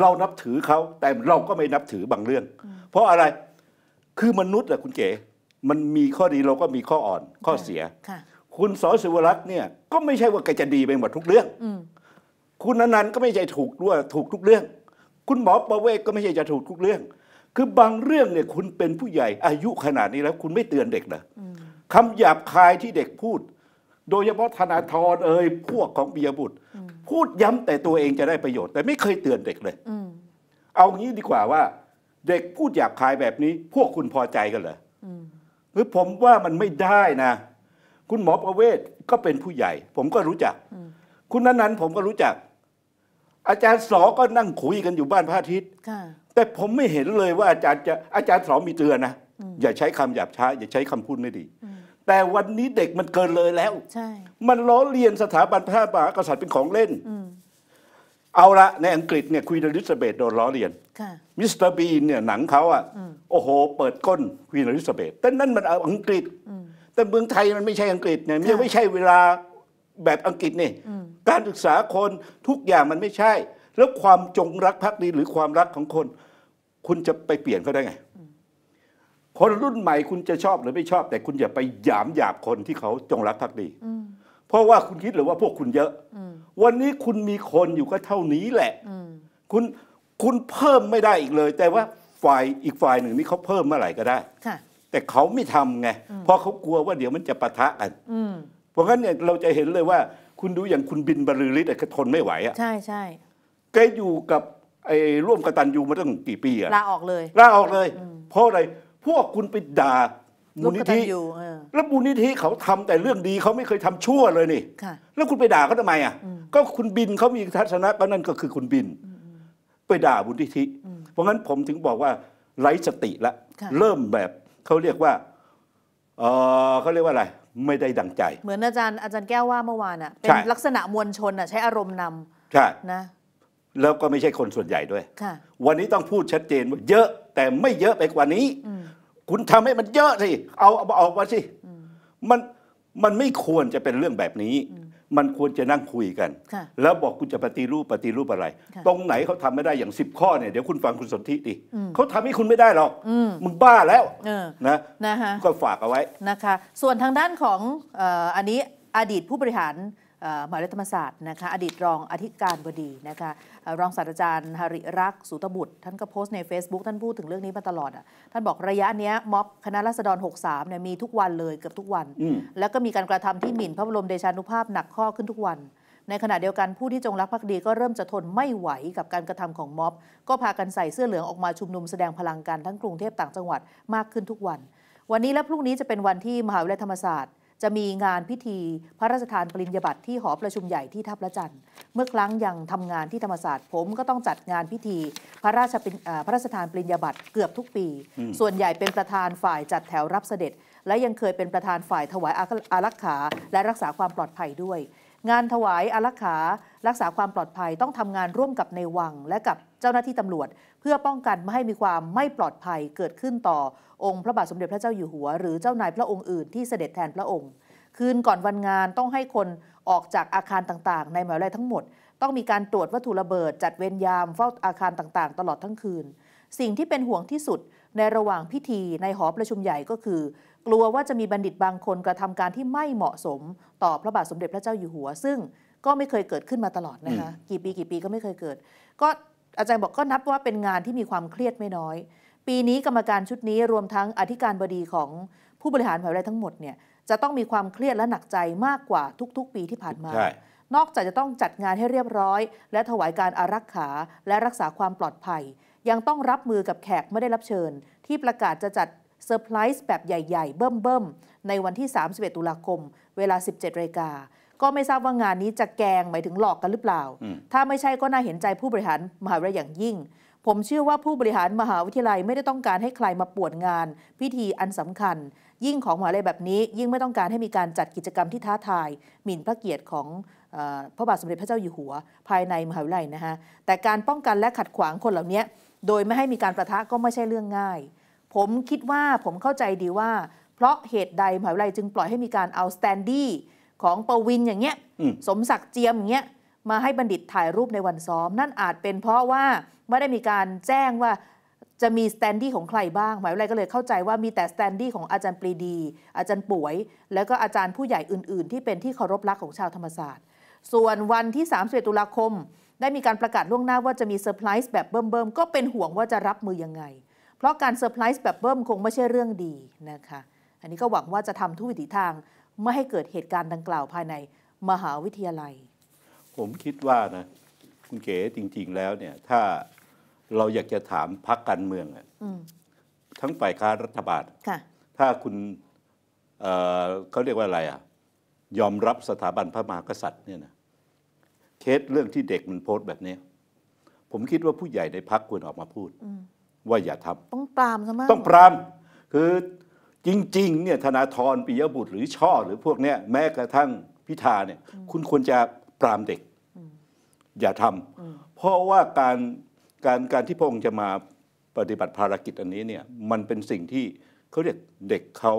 S1: เรานับถือเขา แต่เราก็ไม่นับถือบางเรื่อง เพราะอะไรคือมนุษย์อะคุณเก๋ มันมีข้อดีเราก็มีข้ออ่อนข้อเสียคุณสอสิวรักษ์เนี่ย ก็ไม่ใช่ว่าแกจะดีไปหมดทุกเรื่องคุณนันต์ก็ไม่ใช่ถูกด้วยถูกทุกเรื่อง คุณหมอประเวศก็ไม่ใช่จะถูกทุกเรื่อง คือบางเรื่องเนี่ยคุณเป็นผู้ใหญ่ อายุขนาดนี้แล้ว คุณไม่เตือนเด็กเหรอคำหยาบคายที่เด็กพูด โดยเฉพาะธนาธรเอ่ยพวกของเบียบุตรพูดย้ำแต่ตัวเองจะได้ประโยชน์แต่ไม่เคยเตือนเด็กเลย เอางี้ดีกว่าว่า เด็กพูดหยาบคายแบบนี้พวกคุณพอใจกันเหรอหรือผมว่ามันไม่ได้นะ คุณหมอประเวศก็เป็นผู้ใหญ่ ผมก็รู้จักคุณนั้นนั้นผมก็รู้จักอาจารย์สอก็นั่งคุยกันอยู่บ้านพระอาทิตย์ แต่ผมไม่เห็นเลยว่าอาจารย์จะอาจารย์สอมีเตือนนะอย่าใช้คำหยาบช้า อย่าใช้คำพูดไม่ดี แต่วันนี้เด็กมันเกินเลยแล้ว มันล้อเลียนสถาบันพระมหากษัตริย์เป็นของเล่น เอาละในอังกฤษเนี่ยควีนอลิซาเบธโดนล้อเลียนมิสเตอร์บีนเนี่ยหนังเขาอ่ะโอ้โห เปิดก้นควีนอลิซาเบธแต่นั่นมันอังกฤษแต่เมืองไทยมันไม่ใช่อังกฤษเนี่ย ไม่ใช่เวลาแบบอังกฤษนี่ การศึกษาคนทุกอย่างมันไม่ใช่ แล้วความจงรักภักดีหรือความรักของคน คุณจะไปเปลี่ยนเขาได้ไง คนรุ่นใหม่คุณจะชอบหรือไม่ชอบ แต่คุณอย่าไปหยามหยาบคนที่เขาจงรักภักดีเพราะว่าคุณคิดหรือว่า พวกคุณเยอะวันนี้คุณมีคนอยู่ก็เท่านี้แหละคุณคุณเพิ่มไม่ได้อีกเลย แต่ว่าฝ่ายอีกฝ่ายหนึ่งนี่เขาเพิ่มเมื่อไหร่ก็ได้แต่เขาไม่ทำไงเพราะเขากลัวว่าเดี๋ยวมันจะปะทะกันเพราะงั้นเนี่ยเราจะเห็นเลยว่า คุณดูอย่างคุณบินบรลือฤทธิ์อะกทนไม่ไหวอะใช่ใช่แกอยู่กับไอ้ร่วมกตันยูมาตั้งกี่ปีอะลาออกเลยลาออกเลยเพราะอะไร พวกคุณไปด่ามูลนิธิแล้วมูลนิธิเขาทำแต่เรื่องดีเขาไม่เคยทำชั่วเลยนี่แล้วคุณไปด่าเขาทำไมอ่ะก็คุณบินเขามีทัศนะก็นั่นก็คือคุณบิน ไปด่ามูลนิธิ เพราะงั้นผมถึงบอกว่าไร้สติละเริ่มแบบเขาเรียกว่าเออเขาเรียกว่าอะไรไม่ได้ดังใจ เ
S2: หมือนอาจารย์ อาจารย์แก้วว่าเมื่อวานอ่ะเป็นลักษณะมวลชนอ่ะใช้อารมณ์นำใช่นะ
S1: แล้วก็ไม่ใช่คนส่วนใหญ่ด้วยวันนี้ต้องพูดชัดเจนว่าเยอะ แต่ไม่เยอะไปกว่านี้ คุณทำให้มันเยอะสิ เอาเอาออกมาสิมันมันไม่ควรจะเป็นเรื่องแบบนี้มันควรจะนั่งคุยกัน แล้วบอกคุณจะปฏิรูปปฏิรูปอะไร ตรงไหนเขาทำไม่ได้อย่างสิบข้อเนี่ย เดี๋ยวคุณฟังคุณสนธิดิเขาทำให้คุณไม่ได้หรอก มึงบ้าแล้วนะนะ ก็ฝากเอาไว้
S2: นะคะ ส่วนทางด้านของอันนี้อดีตผู้บริหารมหาวิทยาลัยธรรมศาสตร์นะคะอดีตรองอธิการบดีนะคะรองศาสตราจารย์หริรักษ์สุตบุตร ท่านก็โพสต์ใน Facebook ท่านพูดถึงเรื่องนี้มาตลอดอ่ะท่านบอกระยะเนี้ยม็อบคณะรัษฎร63เนี่ยมีทุกวันเลยเกือบทุกวัน แล้วก็มีการกระทำที่หมิ่นพระบรมเดชานุภาพหนักข้อขึ้นทุกวัน ในขณะเดียวกันผู้ที่จงรักภักดีก็เริ่มจะทนไม่ไหวกับการกระทำของม็อบ ก็พากันใส่เสื้อเหลืองออกมาชุมนุมแสดงพลังกันทั้งกรุงเทพต่างจังหวัดมากขึ้นทุกวัน วันนี้และพรุ่งนี้จะเป็นวันที่มหาวิทยาลัยธรรมศาสตร์จะมีงานพิธีพระราชทานปริญญาบัตรที่หอประชุมใหญ่ที่ทับละจันทร์ เมื่อครั้งยังทำงานที่ธรรมศาสตร์ผมก็ต้องจัดงานพิธี พระราชพระราชทานปริญญาบัตรเกือบทุกปี ส่วนใหญ่เป็นประธานฝ่ายจัดแถวรับเสด็จ และยังเคยเป็นประธานฝ่ายถวายอารักขาและรักษาความปลอดภัยด้วย งานถวายอารักขารักษาความปลอดภัยต้องทำงานร่วมกับในวังและกับเจ้าหน้าที่ตำรวจเพื่อป้องกันไม่ให้มีความไม่ปลอดภัยเกิดขึ้นต่อองค์พระบาทสมเด็จพระเจ้าอยู่หัว หรือเจ้านายพระองค์อื่น ที่เสด็จแทนพระองค์ คืนก่อนวันงานต้องให้คนออกจากอาคารต่าง ๆ ในหมายเลขทั้งหมด ต้องมีการตรวจวัตถุระเบิด จัดเวรยามเฝ้าอาคารต่างๆ ตลอดทั้งคืน สิ่งที่เป็นห่วงที่สุดในระหว่างพิธีในหอประชุมใหญ่ก็คือ กลัวว่าจะมีบัณฑิตบางคนกระทำการที่ไม่เหมาะสมต่อพระบาทสมเด็จพระเจ้าอยู่หัว ซึ่งก็ไม่เคยเกิดขึ้นมาตลอดนะคะกี่ปีกี่ปีก็ไม่เคยเกิด ก็อาจารย์บอกก็นับว่าเป็นงานที่มีความเครียดไม่น้อย ปีนี้กรรมการชุดนี้รวมทั้งอธิการบดีของผู้บริหารมหาวิทยาลัยทั้งหมดเนี่ยจะต้องมีความเครียดและหนักใจมากกว่าทุกๆ ปีที่ผ่านมา นอกจากจะต้องจัดงานให้เรียบร้อย และถวายการอารักขาและรักษาความปลอดภัย ยังต้องรับมือกับแขกไม่ได้รับเชิญ ที่ประกาศจะจัดเซอร์ไพรส์แบบใหญ่ๆ เบิ่มๆในวันที่ 31 ตุลาคมเวลา 17นาฬกาก็ไม่ทราบว่างานนี้จะแกงหมายถึงหลอกกันหรือเปล่า ถ้าไม่ใช่ก็น่าเห็นใจผู้บริหารมหาวิทยาลัยอย่างยิ่ง ผมเชื่อว่าผู้บริหารมหาวิทยาลัยไม่ได้ต้องการให้ใครมาปวดงานพิธีอันสำคัญ ยิ่งของมหาวิทยาลัยแบบนี้ยิ่งไม่ต้องการให้มีการจัดกิจกรรมที่ท้าทายหมิ่นพระเกียรติของพระบาทสมเด็จพระเจ้าอยู่หัว ภายในมหาวิทยาลัยนะฮะแต่การป้องกันและขัดขวางคนเหล่านี้ โดยไม่ให้มีการประทะก็ไม่ใช่เรื่องง่าย ผมคิดว่าผมเข้าใจดีว่า เพราะเหตุใดมหาวิทยาลัยจึงปล่อยให้มีการเอาสแตนดี้ของปวินอย่างเงี้ยสมศักดิ์เจียมอย่างเงี้ยมาให้บัณฑิตถ่ายรูปในวันซ้อม นั่นอาจเป็นเพราะว่าไม่ได้มีการแจ้งว่าจะมีสแตนดี้ของใครบ้าง หมายวะไรก็เลยเข้าใจว่ามีแต่สแตนดี้ของอาจารย์ปรีดี อาจารย์ป่วย แล้วก็อาจารย์ผู้ใหญ่อื่นๆ ที่เป็นที่เคารพรักของชาว ธรรมศาสตร์ ส่วนวันที่3สตุลาคม ได้มีการประกาศล่วงหน้าว่าจะมีเซอร์ไพรส์แบบเบิ่มๆก็เป็นห่วงว่าจะรับมือยังไง เพราะการเซอร์ไพรส์แบบเบิ่มคงไม่ใช่เรื่องดีนะคะ อันนี้ก็หวังว่าจะทำทุกวิถีทางไม่ให้เกิดเหตุการณ์ดังกล่าวภายในมหาวิทยาลัย
S1: ผมคิดว่านะ คุณเก๋จริงๆแล้วเนี่ย ถ้าเราอยากจะถามพักการเมืองอทั้งฝ่ายค้านรัฐบาลถ้าคุณเเขาเรียกว่าอะไรอะยอมรับสถาบันพระมหากษัตริย์เนี่ยนะเคสเรื่องที่เด็กมันโพสต์แบบนี้ผมคิดว่าผู้ใหญ่ในพักควรออกมาพูดว่าอย่าทำต
S2: ้องปรามซะมากต้องปร
S1: ามคือจริงๆเนี่ยธนาธรปิยบุตรหรือช่อ หรือพวกเนี้ยแม้กระทั่งพิธาเนี่ย คุณควรจะปรามเด็ก อย่าทำเพราะว่าการการการที่พระองค์จะมาปฏิบัติภารกิจอันนี้เนี่ยมันเป็นสิ่งที่เขาเรียกเด็กเขา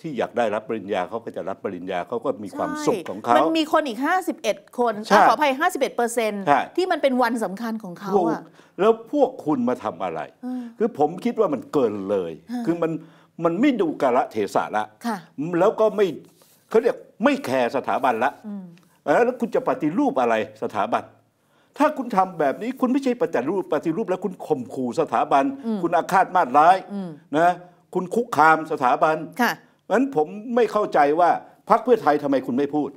S1: ที่อยากได้รับปริญญาเขาก็จะรับปริญญาเขาก็มีความสุขของเขา มันมี
S2: คนอีก 51 คน ขออภัย 51เปอร์เซ็นต์ที่มันเป็นวันสำคัญของเขาอะ
S1: แล้วพวกคุณมาทำอะไร คือผมคิดว่ามันเกินเลยคือมันมันไม่ดูกาละเทศะละแล้วก็ไม่เขาเรียกไม่แคร์สถาบันละ แล้วคุณจะปฏิรูปอะไรสถาบัน ถ้าคุณทำแบบนี้ คุณไม่ใช่ปฏิรูปปฏิรูปแล้วคุณข่มขู่สถาบัน คุณอาฆาตมาดร้าย นะ คุณคุกคามสถาบันค่ะนั้นผมไม่เข้าใจว่าพรรคเพื่อไทยทำไมคุณไม่พูด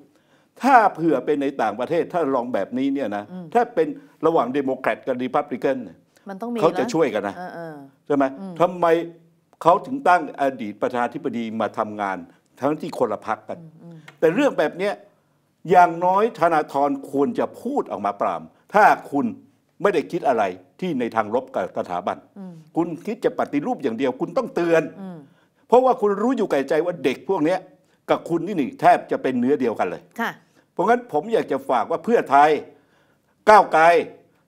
S1: ถ้าเผื่อเป็นในต่างประเทศถ้าลองแบบนี้เนี่ยนะ ถ้าเป็นระหว่างเดโมแครตกับรีพับลิกัน
S3: เขาจะช่วยกันนะ
S1: ใช่ไหมทำไมเขาถึงตั้งอดีตประธานธิบดีมาทำงาน ทั้งที่คนละพักกัน แต่เรื่องแบบนี้อย่างน้อยธนาธรควรจะพูดออกมาปรามถ้าคุณไม่ได้คิดอะไรที่ในทางลบกับสถาบันคุณคิดจะปฏิรูปอย่างเดียว คุณต้องเตือน เพราะว่าคุณรู้อยู่แก่ใจว่าเด็กพวกนี้กับคุณนี่นี่แทบจะเป็นเนื้อเดียวกันเลยเพราะงั้นผมอยากจะฝากว่าเพื่อไทยก้าวไกล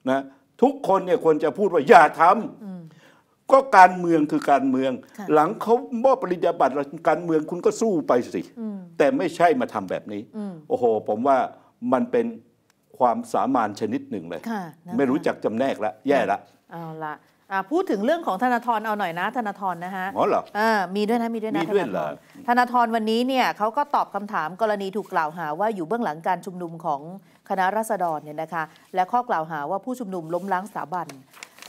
S1: นะทุกคนเนี่ยควรจะพูดว่าอย่าทำก็การเมืองคือการเมือง หลังเขามอบปริญญาบัตรการเมืองคุณก็สู้ไปสิ แต่ไม่ใช่มาทำแบบนี้โอ้โหผมว่ามันเป็นความสามานชนิดหนึ่งเลย ไม่รู้จักจำแนกแล้วแย่ละ
S2: เอาละพูดถึงเรื่องของธนาธรเอาหน่อยนะ ธนาธรนะฮะอ๋อเหรอมีด้วยนะมีด้วยนะธนาธรธนาธรวันนี้เนี่ยเขาก็ตอบคำถามกรณีถูกกล่าวหา ว่าอยู่เบื้องหลังการชุมนุมของคณะราษฎรเนี่ยนะคะ และข้อกล่าวหาว่าผู้ชุมนุมล้มล้างสถาบัน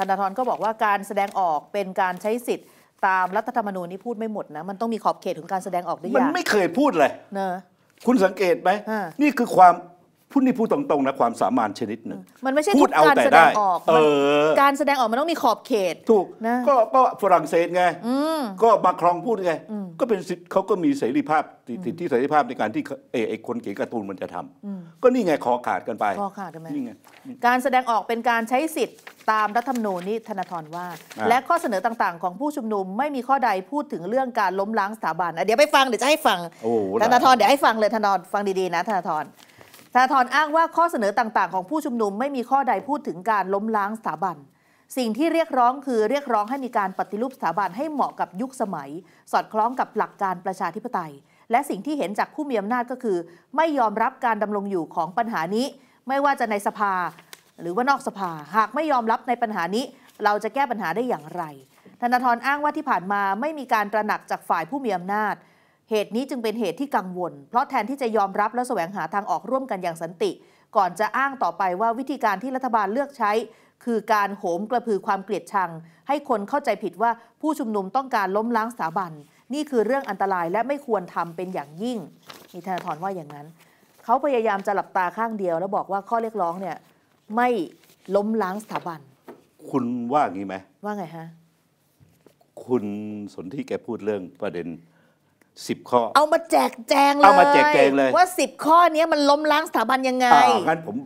S2: ธนาธรก็บอกว่าการแสดงออกเป็นการใช้สิทธิ์ ตามรัฐธรรมนูญนี่พูดไม่หมดนะ มันต้องมีขอบเขตของการแสดงออกด้วยมันไม่เคยพูดเลยเนอะ
S1: คุณสังเกตไหมนี่คือความพูดนี่พูดตรง ๆ นะ ความสามานชนิดหนึ่ง
S2: มันไม่ใช่พูดเอาแต่ได้เออการแสดงออกมันต้องมีขอบเขตถูก
S1: นะก็ก็ฝรั่งเศสไงก็มาครองพูดไงก็เป็นสิทธิ์เขาก็มีเสรีภาพ สิทธิเสรีภาพในการที่เอเอกคนเขียนการ์ตูนมันจะทำ ก็นี่ไงขอขาดกันไปขอ
S2: ขาดกันไหนี่ไงการแสดงออกเป็นการใช้สิทธิ์ตามรัฐธรรมนูญนี่ธนาธรว่าและข้อเสนอต่างๆ ของผู้ชุมนุมไม่มีข้อใดพูดถึงเรื่องการล้มล้างสถาบันเดี๋ยวไปฟังเดี๋ยวจะให้ฟังธนาธรเดี๋ยวให้ฟังเลยธนาธรฟังดีๆนะธนาธรธนาธรอ้างว่าข้อเสนอต่างๆของผู้ชุมนุมไม่มีข้อใดพูดถึงการล้มล้างสถาบัน สิ่งที่เรียกร้องคือเรียกร้องให้มีการปฏิรูปสถาบันให้เหมาะกับยุคสมัย สอดคล้องกับหลักการประชาธิปไตย และสิ่งที่เห็นจากผู้มีอำนาจก็คือ ไม่ยอมรับการดำรงอยู่ของปัญหานี้ ไม่ว่าจะในสภา หรือว่านอกสภาหากไม่ยอมรับในปัญหานี้ เราจะแก้ปัญหาได้อย่างไร ธนาธรอ้างว่าที่ผ่านมาไม่มีการตระหนักจากฝ่ายผู้มีอำนาจเหตุนี้จึงเป็นเหตุที่กังวล เพราะแทนที่จะยอมรับและแสวงหาทางออกร่วมกันอย่างสันติ ก่อนจะอ้างต่อไปว่าวิธีการที่รัฐบาลเลือกใช้ คือการโหมกระพือความเกลียดชัง ให้คนเข้าใจผิดว่าผู้ชุมนุมต้องการล้มล้างสถาบัน นี่คือเรื่องอันตรายและไม่ควรทำเป็นอย่างยิ่ง มีธนาธรว่าอย่างนั้น เขาพยายามจะหลับตาข้างเดียวแล้วบอกว่าข้อเรียกร้องเนี่ยไม่ล้มล้างสถาบัน
S1: คุณว่างี้ไหมว่าไงฮะคุณสนที่แกพูดเรื่องประเด็นสิบข้อ เอา
S2: มาแจกแจงเลยเอามาแจกแจงเลย ว่าสิบข้อนี้มันล้มล้างสถาบันยังไงางั้น
S1: ผม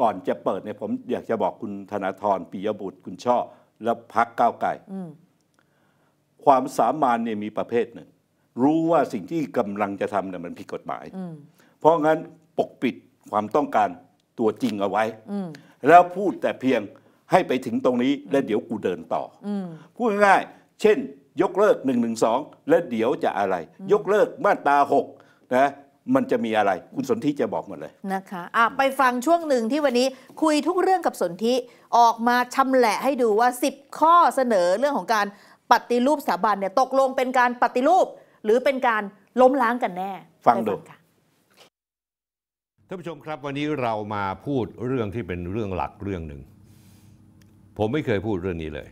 S1: ก่อนจะเปิดเนี่ยผมอยากจะบอกคุณธนาธรปิยบุตรคุณช่อ และพักก้าวไกลความสามานเนี่ยมีประเภทหนึ่ง รู้ว่าสิ่งที่กำลังจะทำเนี่ยมันผิดกฎหมายเพราะงั้นปกปิดความต้องการตัวจริงเอาไว้แล้วพูดแต่เพียงให้ไปถึงตรงนี้ แล้วเดี๋ยวกูเดินต่ออพูดง่ายๆเช่นยกเลิก1นึและเดี๋ยวจะอะไร ยกเลิกมาตรา6นะมันจะมีอะไรคุณสนธิจะบอกหมดเลย
S2: นะคะะไปฟังช่วงหนึ่งที่วันนี้คุยทุกเรื่องกับสนธิออกมาชำแหละให้ดูว่า 10 ข้อเสนอเรื่องของการปฏิรูปสถาบันเนี่ยตกลงเป็นการปฏิรูป หรือเป็นการล้มล้างกันแน่
S1: ฟังดู
S4: ท่านผู้ชมครับ วันนี้เรามาพูดเรื่องที่เป็นเรื่องหลักเรื่องหนึ่งผมไม่เคยพูดเรื่องนี้เลย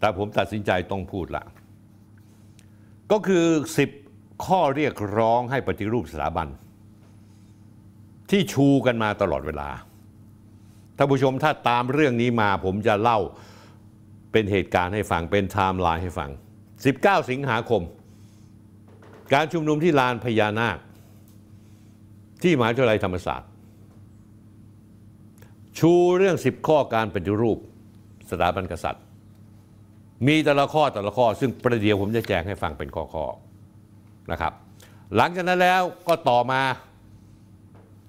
S4: แต่ผมตัดสินใจต้องพูดละก็คือ10ข้อเรียกร้องให้ปฏิรูปสถาบันที่ชูกันมาตลอดเวลา ท่านผู้ชมถ้าตามเรื่องนี้มาผมจะเล่าเป็นเหตุการณ์ให้ฟังเป็นไทม์ไลน์ให้ฟัง 19 สิงหาคม การชุมนุมที่ลานพญานาค ที่มหาวิทยาลัยธรรมศาสตร์ ชูเรื่อง 10 ข้อการปฏิรูปสถาบันกษัตริยมีแต่ละข้อแต่ละข้อซึ่งประเดี๋ยวผมจะแจงให้ฟังเป็นข้อข้อนะครับ หลังจากนั้นแล้วก็ต่อมา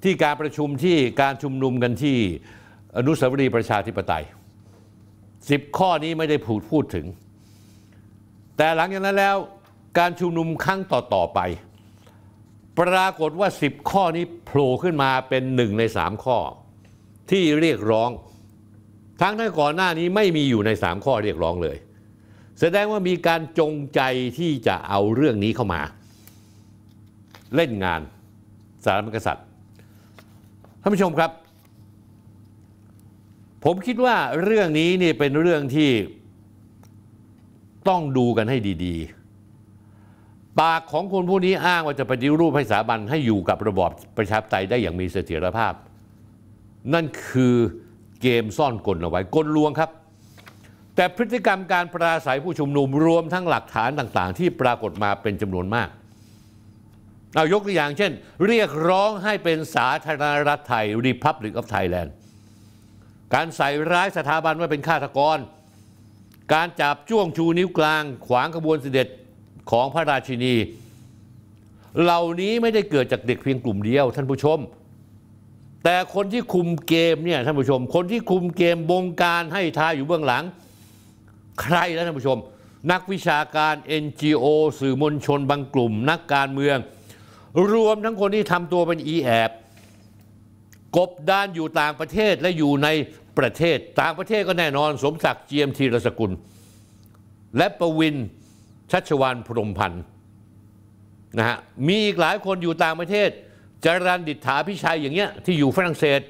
S4: ที่การประชุมที่การชุมนุมกันที่อนุสาวรีย์ประชาธิปไตย 10 ข้อนี้ไม่ได้พูดพูดถึง แต่หลังจากนั้นแล้วการชุมนุมครั้งต่อต่อไป ปรากฏว่า 10 ข้อนี้โผล่ขึ้นมาเป็นหนึ่งใน 3 ข้อที่เรียกร้อง ทั้งที่ก่อนหน้านี้ไม่มีอยู่ใน 3 ข้อเรียกร้องเลยแสดงว่ามีการจงใจที่จะเอาเรื่องนี้เข้ามา เล่นงานสารมกษัตริย์ท่านผู้ชมครับ ผมคิดว่าเรื่องนี้นี่เป็นเรื่องที่ต้องดูกันให้ดี ๆ ปากของคนผู้นี้อ้างว่าจะปฏิรูปให้สถาบันให้อยู่กับระบอบประชาธิปไตยได้อย่างมีเสถียรภาพ นั่นคือเกม ซ่อนกลเอาไว้ กลลวงครับแต่พฤติกรรมการปราศัยผู้ชุมนุมรวมทั้งหลักฐานต่างๆ ที่ปรากฏมาเป็นจำนวนมาก เอายกตัวอย่างเช่น เรียกร้องให้เป็นสาธารณรัฐไทย Republic of Thailand การใส่ร้ายสถาบันว่าเป็นฆาตกร การจับจ้วงชูนิ้วกลาง ขวางขบวนเสด็จของพระราชินี เหล่านี้ไม่ได้เกิดจากเด็กเพียงกลุ่มเดียว ท่านผู้ชม แต่คนที่คุมเกมเนี่ยท่านผู้ชม คนที่คุมเกมบงการให้ทายอยู่เบื้องหลังใครแล้วท่านผู้ชม นักวิชาการ NGO สื่อมวลชน บางกลุ่ม นักการเมือง รวมทั้งคนที่ทำตัวเป็นอีแอบกบดานอยู่ต่างประเทศและอยู่ในประเทศ ต่างประเทศก็แน่นอนสมศักดิ์เจียมธีรสกุล และประวินชัชวานพรมพันธ์นะฮะมีอีกหลายคนอยู่ต่างประเทศ จรันดิษฐาพิชัยอย่างเงี้ยที่อยู่ฝรั่งเศส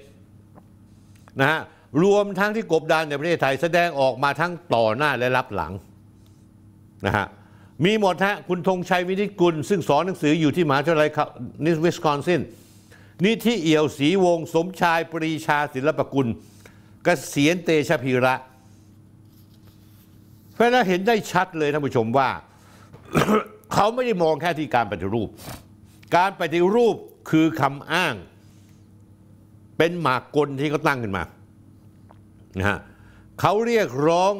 S4: นะฮะรวมทั้งที่กบดานในประเทศไทยแสดงออกมาทั้งต่อหน้าและรับหลังนะฮะมีหมดฮะคุณธงชัยวินิจกุล ซึ่งสอนหนังสืออยู่ที่มหาวิทยาลัยนิสวิสคอนซินนิธิเอี่ยว สีวง สมชาย ปรีชา ศิลปกุลกเกษียณเตชะพีระ เพราะนั้นเห็นได้ชัดเลยท่านผู้ชมว่า เขาไม่ได้มองแค่ที่การปฏิรูป การปฏิรูปคือคำอ้าง เป็นหมากกลที่เขาตั้งขึ้นมานะเขาเรียกร้อง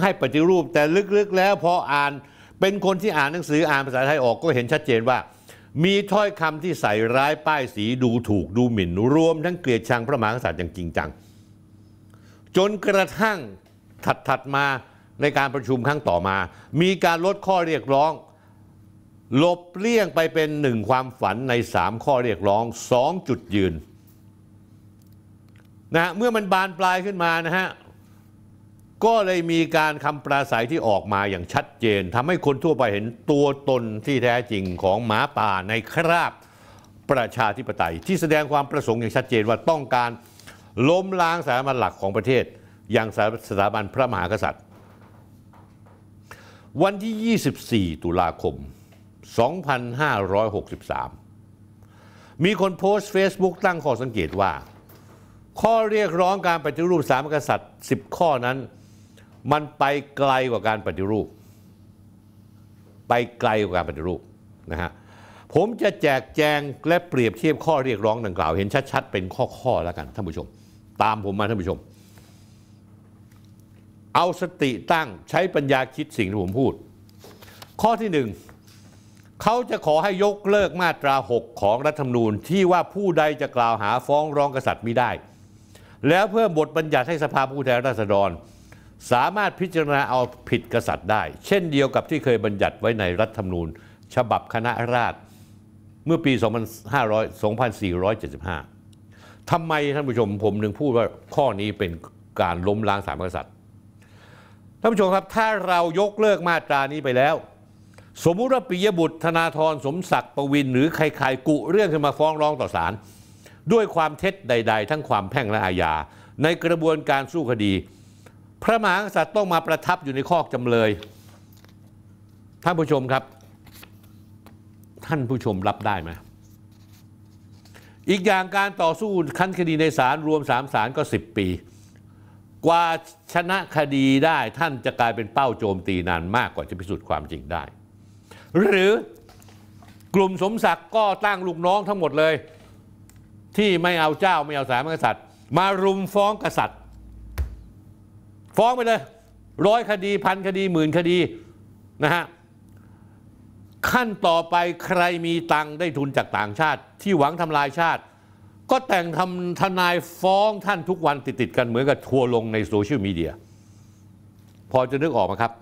S4: ให้ปฏิรูปแต่ลึกๆแล้วพออ่านเป็นคนที่อ่านหนังสืออ่านภาษาไทยออกก็เห็นชัดเจนว่า มีถ้อยคำที่ใส่ร้ายป้ายสีดูถูกดูหมิ่นรวม ทั้งเกลียดชังพระมหากษัตริย์อย่างจริงจังจนกระทั่งถัดๆมาในการประชุมครั้งต่อมา มีการลดข้อเรียกร้องลบเลี่ยงไปเป็นหนึ่งความฝันใน 3 ข้อเรียกร้อง2จุดยืนนะเมื่อมันบานปลายขึ้นมานะฮะก็เลยมีการคำปราศัยที่ออกมาอย่างชัดเจนทำให้คนทั่วไปเห็นตัวตนที่แท้จริงของหมาป่าในคราบประชาธิปไตยที่แสดงความประสงค์อย่างชัดเจนว่าต้องการล้มล้างสถาบันหลักของประเทศอย่างสถาบันพระมหากษัตริย์ วันที่ 24 ตุลาคม 2563 มีคนโพสต์ Facebook ตั้งข้อสังเกตว่าข้อเรียกร้องการปฏิรูปสามกษัตริย์10 ข้อนั้น มันไปไกลกว่าการปฏิรูป ไปไกลกว่าการปฏิรูปนะฮะผมจะแจกแจงและเปรียบเทียบข้อเรียกร้องดังกล่าว เห็นชัดๆเป็นข้อๆแล้วกันท่านผู้ชม ตามผมมาท่านผู้ชม เอาสติตั้งใช้ปัญญาคิดสิ่งที่ผมพูด ข้อที่หนึ่งเขาจะขอให้ยกเลิกมาตรา6ของรัฐธรรมนูญที่ว่าผู้ใดจะกล่าวหาฟ้องร้องกษัตริย์ไม่ได้แล้วเพิ่มบทบัญญัติให้สภาผู้แทนราษฎร สามารถพิจารณาเอาผิดกษัตริย์ได้ เช่นเดียวกับที่เคยบัญญัติไว้ในรัฐธรรมนูญฉบับคณะราษฎรเมื่อปี 2500 2475 ทำไมท่านผู้ชมผมถึงพูดว่าข้อนี้เป็นการล้มล้างสามกษัตริย์ท่านผู้ชมครับถ้าเรายกเลิกมาตรานี้ไปแล้ว สมมุติว่าปิยบุตรธนาธรสมศักดิ์ประวินหรือใครๆ กุเรื่องขึ้นมาฟ้องร้องต่อศาลด้วยความเท็จใด ๆ ทั้งความแพ่งและอาญาในกระบวนการสู้คดี พระมหากษัตริย์ต้องมาประทับอยู่ในคอกจำเลยท่านผู้ชมครับ ท่านผู้ชมรับได้ไหมอีกอย่างการต่อสู้คั้นคดีในศาลรวมสามศาลก็ 10 ปี กว่าชนะคดีได้ท่านจะกลายเป็นเป้าโจมตีนานมากกว่าจะพิสูจน์ความจริงได้ หรือกลุ่มสมศักดิ์ก็ตั้งลูกน้องทั้งหมดเลยที่ไม่เอาเจ้าไม่เอาสามกษัตริย์มารุมฟ้องกษัตริย์ ฟ้องไปเลยร้อยคดีพันคดีหมื่นคดีนะฮะขั้นต่อไปใครมีตังได้ทุนจากต่างชาติที่หวังทำลายชาติ ก็แต่งทำทนายฟ้องท่านทุกวันติดติดกันเหมือนกับทัวลงในโซเชียลมีเดีย พอจะนึกออกไหมครับ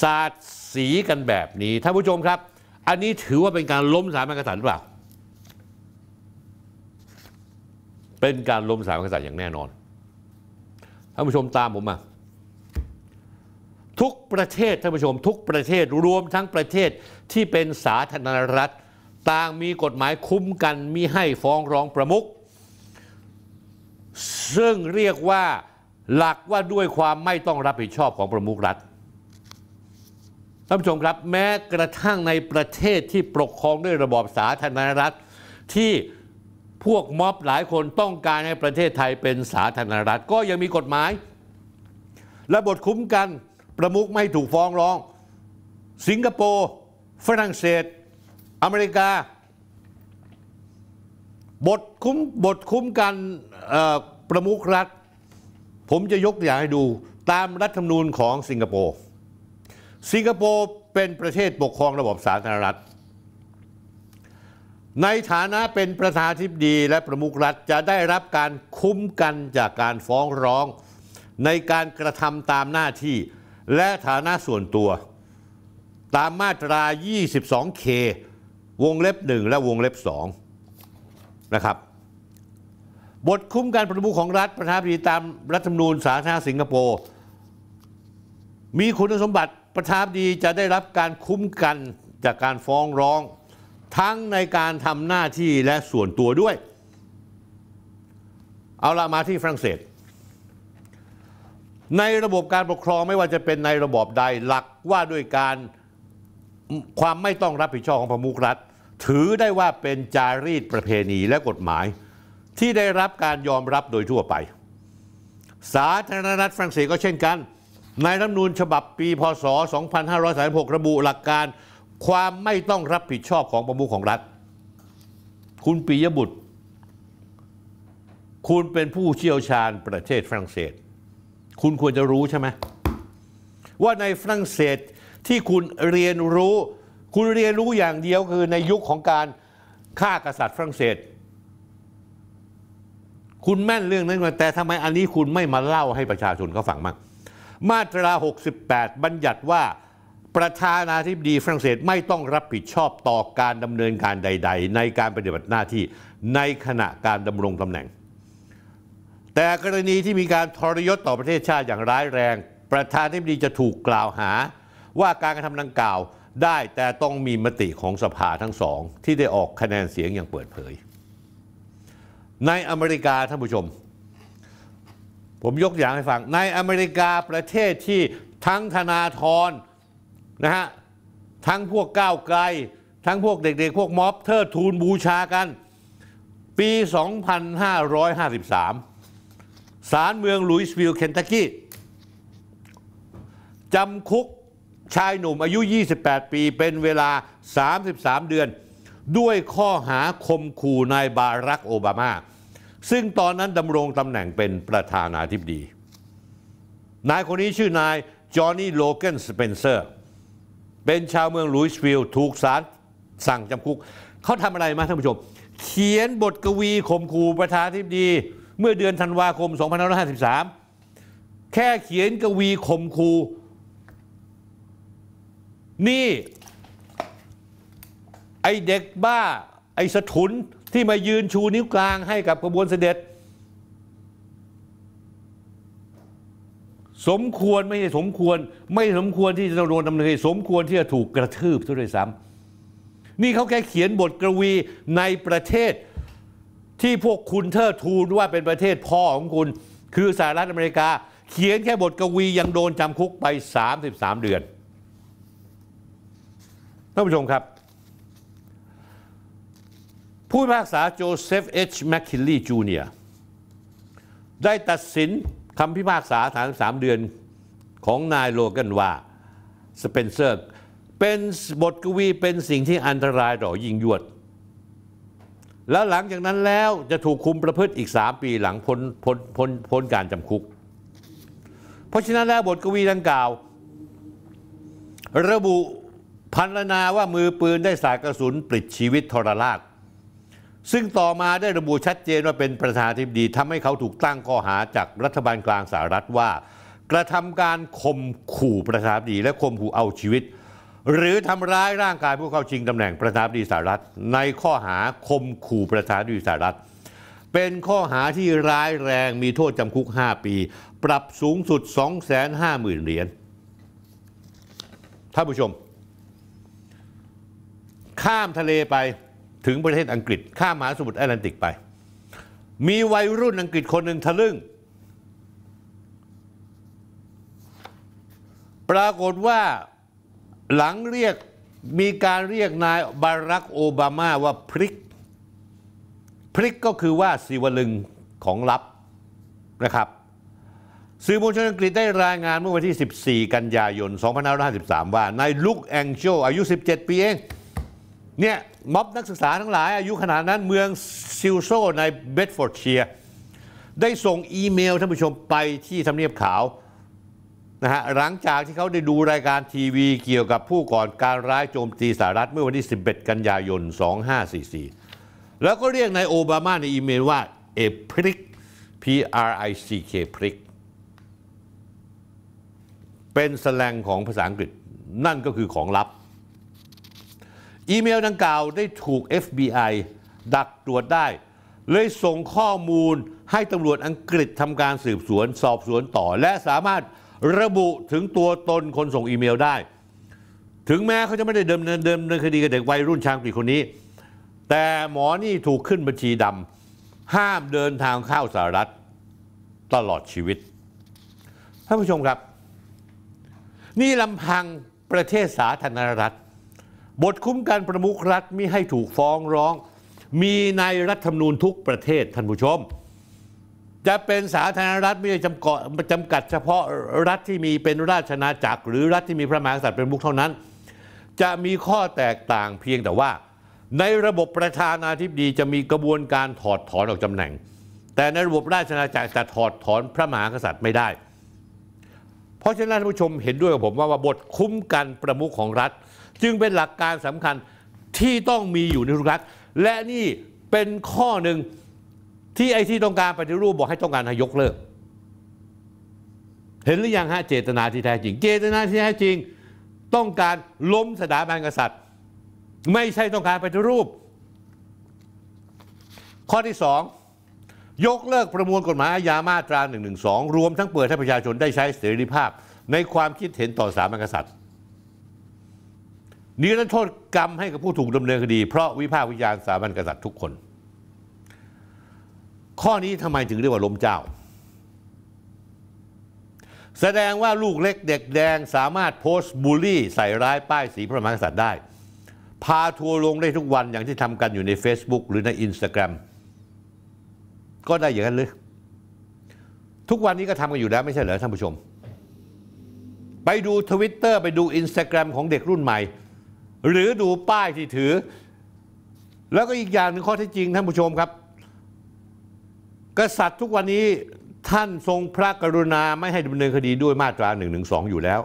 S4: สาดสีกันแบบนี้ท่านผู้ชมครับ อันนี้ถือว่าเป็นการล้มสามัญกษัตริย์หรือเปล่าเป็นการล้มสามกษัตริย์อย่างแน่นอนท่านผู้ชมตามผมมาทุกประเทศท่านผู้ชม ทุกประเทศรวมทั้งประเทศที่เป็นสาธารณรัฐต่างมีกฎหมายคุ้มกันมิให้ฟ้องร้องประมุขซึ่งเรียกว่าหลักว่าด้วยความไม่ต้องรับผิดชอบของประมุขรัฐท่านผู้ชมครับ แม้กระทั่งในประเทศที่ปกครองด้วยระบอบสาธารณรัฐที่พวกม็อบหลายคนต้องการให้ประเทศไทยเป็นสาธารณรัฐ ก็ยังมีกฎหมายและบทคุ้มกันประมุขไม่ถูกฟ้องร้อง สิงคโปร์ฝรั่งเศส อเมริกา บทคุ้มบทคุ้มกันประมุขรัฐ ผมจะยกตัวอย่างให้ดูตามรัฐธรรมนูญของสิงคโปร์สิงคโปร์เป็นประเทศปกครองระบบสาธารณรัฐในฐานะเป็นประธานทิบดีและประมุขรัฐจะได้รับการคุ้มกันจากการฟ้องร้อง ในการกระทำตามหน้าที่ และฐานะส่วนตัว ตามมาตรา 22K วงเล็บ 1 และวงเล็บ 2 นะครับบทคุ้มกันประมุขของรัฐประธานาธิบดีตามรัฐธรรมนูญสาธารณสิงคโปร์มีคุณสมบัติประธานาธิบดีจะได้รับการคุ้มกันจากการฟ้องร้องทั้งในการทำหน้าที่และส่วนตัวด้วย เอาละมาที่ฝรั่งเศส ในระบบการปกครองไม่ว่าจะเป็นในระบบใดหลักว่าด้วยการความไม่ต้องรับผิดชอบของประมุขรัฐ ถือได้ว่าเป็นจารีตประเพณีและกฎหมาย ที่ได้รับการยอมรับโดยทั่วไป สาธารณรัฐฝรั่งเศสก็เช่นกัน ในรัฐมนูญฉบับปี พศ 2536 ระบุหลักการความไม่ต้องรับผิดชอบของประมุขของรัฐ คุณปิยบุตร คุณเป็นผู้เชี่ยวชาญประเทศฝรั่งเศส คุณควรจะรู้ใช่ไหมว่าในฝรั่งเศสที่คุณเรียนรู้ คุณเรียนรู้อย่างเดียวคือในยุคของการฆ่ากษัตริย์ฝรั่งเศส คุณแม่นเรื่องนั้นมาแต่ทำไมอันนี้คุณไม่มาเล่าให้ประชาชนเขาฟังมั้งมาตรา 68 บัญญัติว่าประธานาธิบดีฝรั่งเศสไม่ต้องรับผิดชอบต่อการดำเนินการใด ๆ ในการปฏิบัติหน้าที่ในขณะการดำรงตำแหน่ง แต่กรณีที่มีการทรยศต่อประเทศชาติอย่างร้ายแรง ประธานาธิบดีจะถูกกล่าวหา ว่าการกระทำดังกล่าวได้แต่ต้องมีมติของสภาทั้งสองที่ได้ออกคะแนนเสียงอย่างเปิดเผย ในอเมริกาท่านผู้ชม ผมยกอย่างให้ฟัง ในอเมริกาประเทศที่ทั้งธนาธรนะฮะทั้งพวกก้าวไกล ทั้งพวกเด็กๆพวกม็อบเทิดทูนบูชากัน ปี 2553ศาลเมืองลุยส์วิลเคนตักกี้จำคุกชายหนุ่มอายุ 28 ปีเป็นเวลา 33 เดือน ด้วยข้อหาคมขู่นายบารักโอบามา ซึ่งตอนนั้นดำรงตำแหน่งเป็นประธานาธิบดีนายคนนี้ชื่อนายจอห์นนี่โลเกนสเปนเซอร์เป็นชาวเมืองลุยส์วิลล์ถูกศาลสั่งจำคุกเขาทำอะไรมาท่านผู้ชม เขียนบทกวีข่มขู่ประธานาธิบดี เมื่อเดือนธันวาคม 2553แค่เขียนกวีข่มขู่นี่ ไอเด็กบ้าไอสถุนที่มายืนชูนิ้วกลางให้กับกระบวนเสด็จสมควรไม่ใช่สมควรไม่สมควรที่จะโดนดำเนินคดีสมควรที่จะถูกกระทืบซะด้วยซ้ำนี่เขาแค่เขียนบทกวีในประเทศที่พวกคุณเทิดทูนว่าเป็นประเทศพ่อของคุณ คือสหรัฐอเมริกา เขียนแค่บทกวียังโดนจำคุกไป 33 เดือนท่านผู้ชมครับ ผู้พิพากษาโจเซฟเอชแมคคินลีจูเนียได้ตัดสินคำพิพากษาฐานสามเดือนของนายโลกันว่าสเปนเซอร์เป็นบทกวีเป็นสิ่งที่อันตรายต่อยิงยวด แล้วหลังจากนั้นแล้วจะถูกคุมประพฤติอีก 3 ปีหลังพ้นพ้นพ้นพ้นการจำคุก เพราะฉะนั้นแล้วบทกวีดังกล่าวระบุพันรนาว่ามือปืนได้สายกระสุนปลิดชีวิตทรราชซึ่งต่อมาได้ระบุชัดเจนว่าเป็นประธานาธิบดีทำให้เขาถูกตั้งข้อหาจากรัฐบาลกลางสหรัฐว่า กระทำการข่มขู่ประธานาธิบดีและข่มขู่ เอาชีวิต หรือทำร้ายร่างกายผู้เข้าชิงตำแหน่งประธานาธิบดีสหรัฐ ในข้อหาข่มขู่ประธานาธิบดีสหรัฐ เป็นข้อหาที่ร้ายแรงมีโทษจำคุก 5 ปี ปรับสูงสุด 250,000เหรียญท่านผู้ชม ข้ามทะเลไปถึงประเทศอังกฤษข้ามมหาสมุทรแอตแลนติกไป มีวัยรุ่นอังกฤษคนหนึ่งทะลึ่ง ปรากฏว่าหลังเรียก มีการเรียกนายบารักโอบามาว่าพริก พริกก็คือว่าสีวลึงของลับ นะครับสื่อมวลชนอังกฤษได้รายงานเมื่อวันที่ 14 กันยายน 2553 ว่านายลุกแองเจลอายุ 17 ปีเองเนี่ยม็อบนักศึกษาทั้งหลายอายุขนาดนั้นเมืองซิลโซในเบดฟอร์ดเชียได้ส่งอีเมลท่านผู้ชมไปที่ทำเนียบขาวนะฮะหลังจากที่เขาได้ดูรายการทีวีเกี่ยวกับผู้ก่อการร้ายโจมตีสหรัฐเมื่อวันที่ 11 กันยายน 2544 แล้วก็เรียกนายโอบามาในอีเมลว่าเอพริก P R I C K พริกเป็นสแลงของภาษาอังกฤษนั่นก็คือของลับอีเมลดังกล่าวได้ถูก FBI ดักตรวจได้ เลยส่งข้อมูลให้ตำรวจอังกฤษทำการสืบสวนสอบสวนต่อ และสามารถระบุถึงตัวตนคนส่งอีเมลได้ ถึงแม้เขาจะไม่ได้เดิมเดินคดีกับเด็กวัยรุ่นชางกีคนนี้ แต่หมอนี่ถูกขึ้นบัญชีดำห้ามเดินทางเข้าสหรัฐ ตลอดชีวิต ท่านผู้ชมครับ นี่ลำพังประเทศสาธารณรัฐบทคุ้มกันประมุขรัฐมิให้ถูกฟ้องร้อง มีในรัฐธรรมนูญทุกประเทศท่านผู้ชม จะเป็นสาธารณรัฐ ไม่ได้จำกัดจำกัดเฉพาะรัฐที่มีเป็นราชนาจักรหรือรัฐที่มีพระมหากษัตริย์เป็นมุขเท่านั้น จะมีข้อแตกต่างเพียงแต่ว่า ในระบบประธานาธิบดีจะมีกระบวนการถอดถอนออกตำแหน่ง แต่ในระบบราชนาจักรจะถอดถอนพระมหากษัตริย์ไม่ได้เพราะฉะนั้นท่านผู้ชมเห็นด้วยกับผมว่าว่าบทคุ้มกันประมุขของรัฐ จึงเป็นหลักการสำคัญที่ต้องมีอยู่ในทุกรัฐและนี่เป็นข้อหนึ่งที่ไอ้ที่ต้องการปฏิรูปบอกให้ต้องการให้ยกเลิกเห็นหรือยังฮะเจตนาที่แท้จริงเจตนาที่แท้จริง ต้องการล้มสถาบันกษัตริย์ ไม่ใช่ต้องการปฏิรูป ข้อที่สองยกเลิกประมวลกฎหมายอาญามาตรา112 รวมทั้งเปิดให้ประชาชนได้ใช้เสรีภาพในความคิดเห็นต่อสามักษัตริย์น้นโทษกรรมให้กับผู้ถูกดำเนินคดี เพราะวิพากษ์วิจารณ์สามัญกษัตริย์ทุกคน ข้อนี้ทำไมถึงเรียกว่าล้มเจ้า แสดงว่าลูกเล็กเด็กแดงสามารถโพสต์บูลลี่ ใส่ร้ายป้ายสีพระมหากษัตริย์ได้ พาทัวร์ลงได้ทุกวันอย่างที่ทำกันอยู่ใน Facebook หรือใน Instagram มก็ได้อย่างนั้นหรือทุกวันนี้ก็ทำกันอยู่แล้วไม่ใช่เหรอท่านผู้ชม ไปดูทวิตเตอร์ไปดูอินสตาแกรมของเด็กรุ่นใหม่ หรือดูป้ายที่ถือ แล้วก็อีกอย่างหนึ่งข้อที่จริงท่านผู้ชมครับ กษัตริย์ทุกวันนี้ท่านทรงพระกรุณาไม่ให้ดำเนินคดีด้วยมาตราหนึ่่งงงหนึสออยู่แล้ว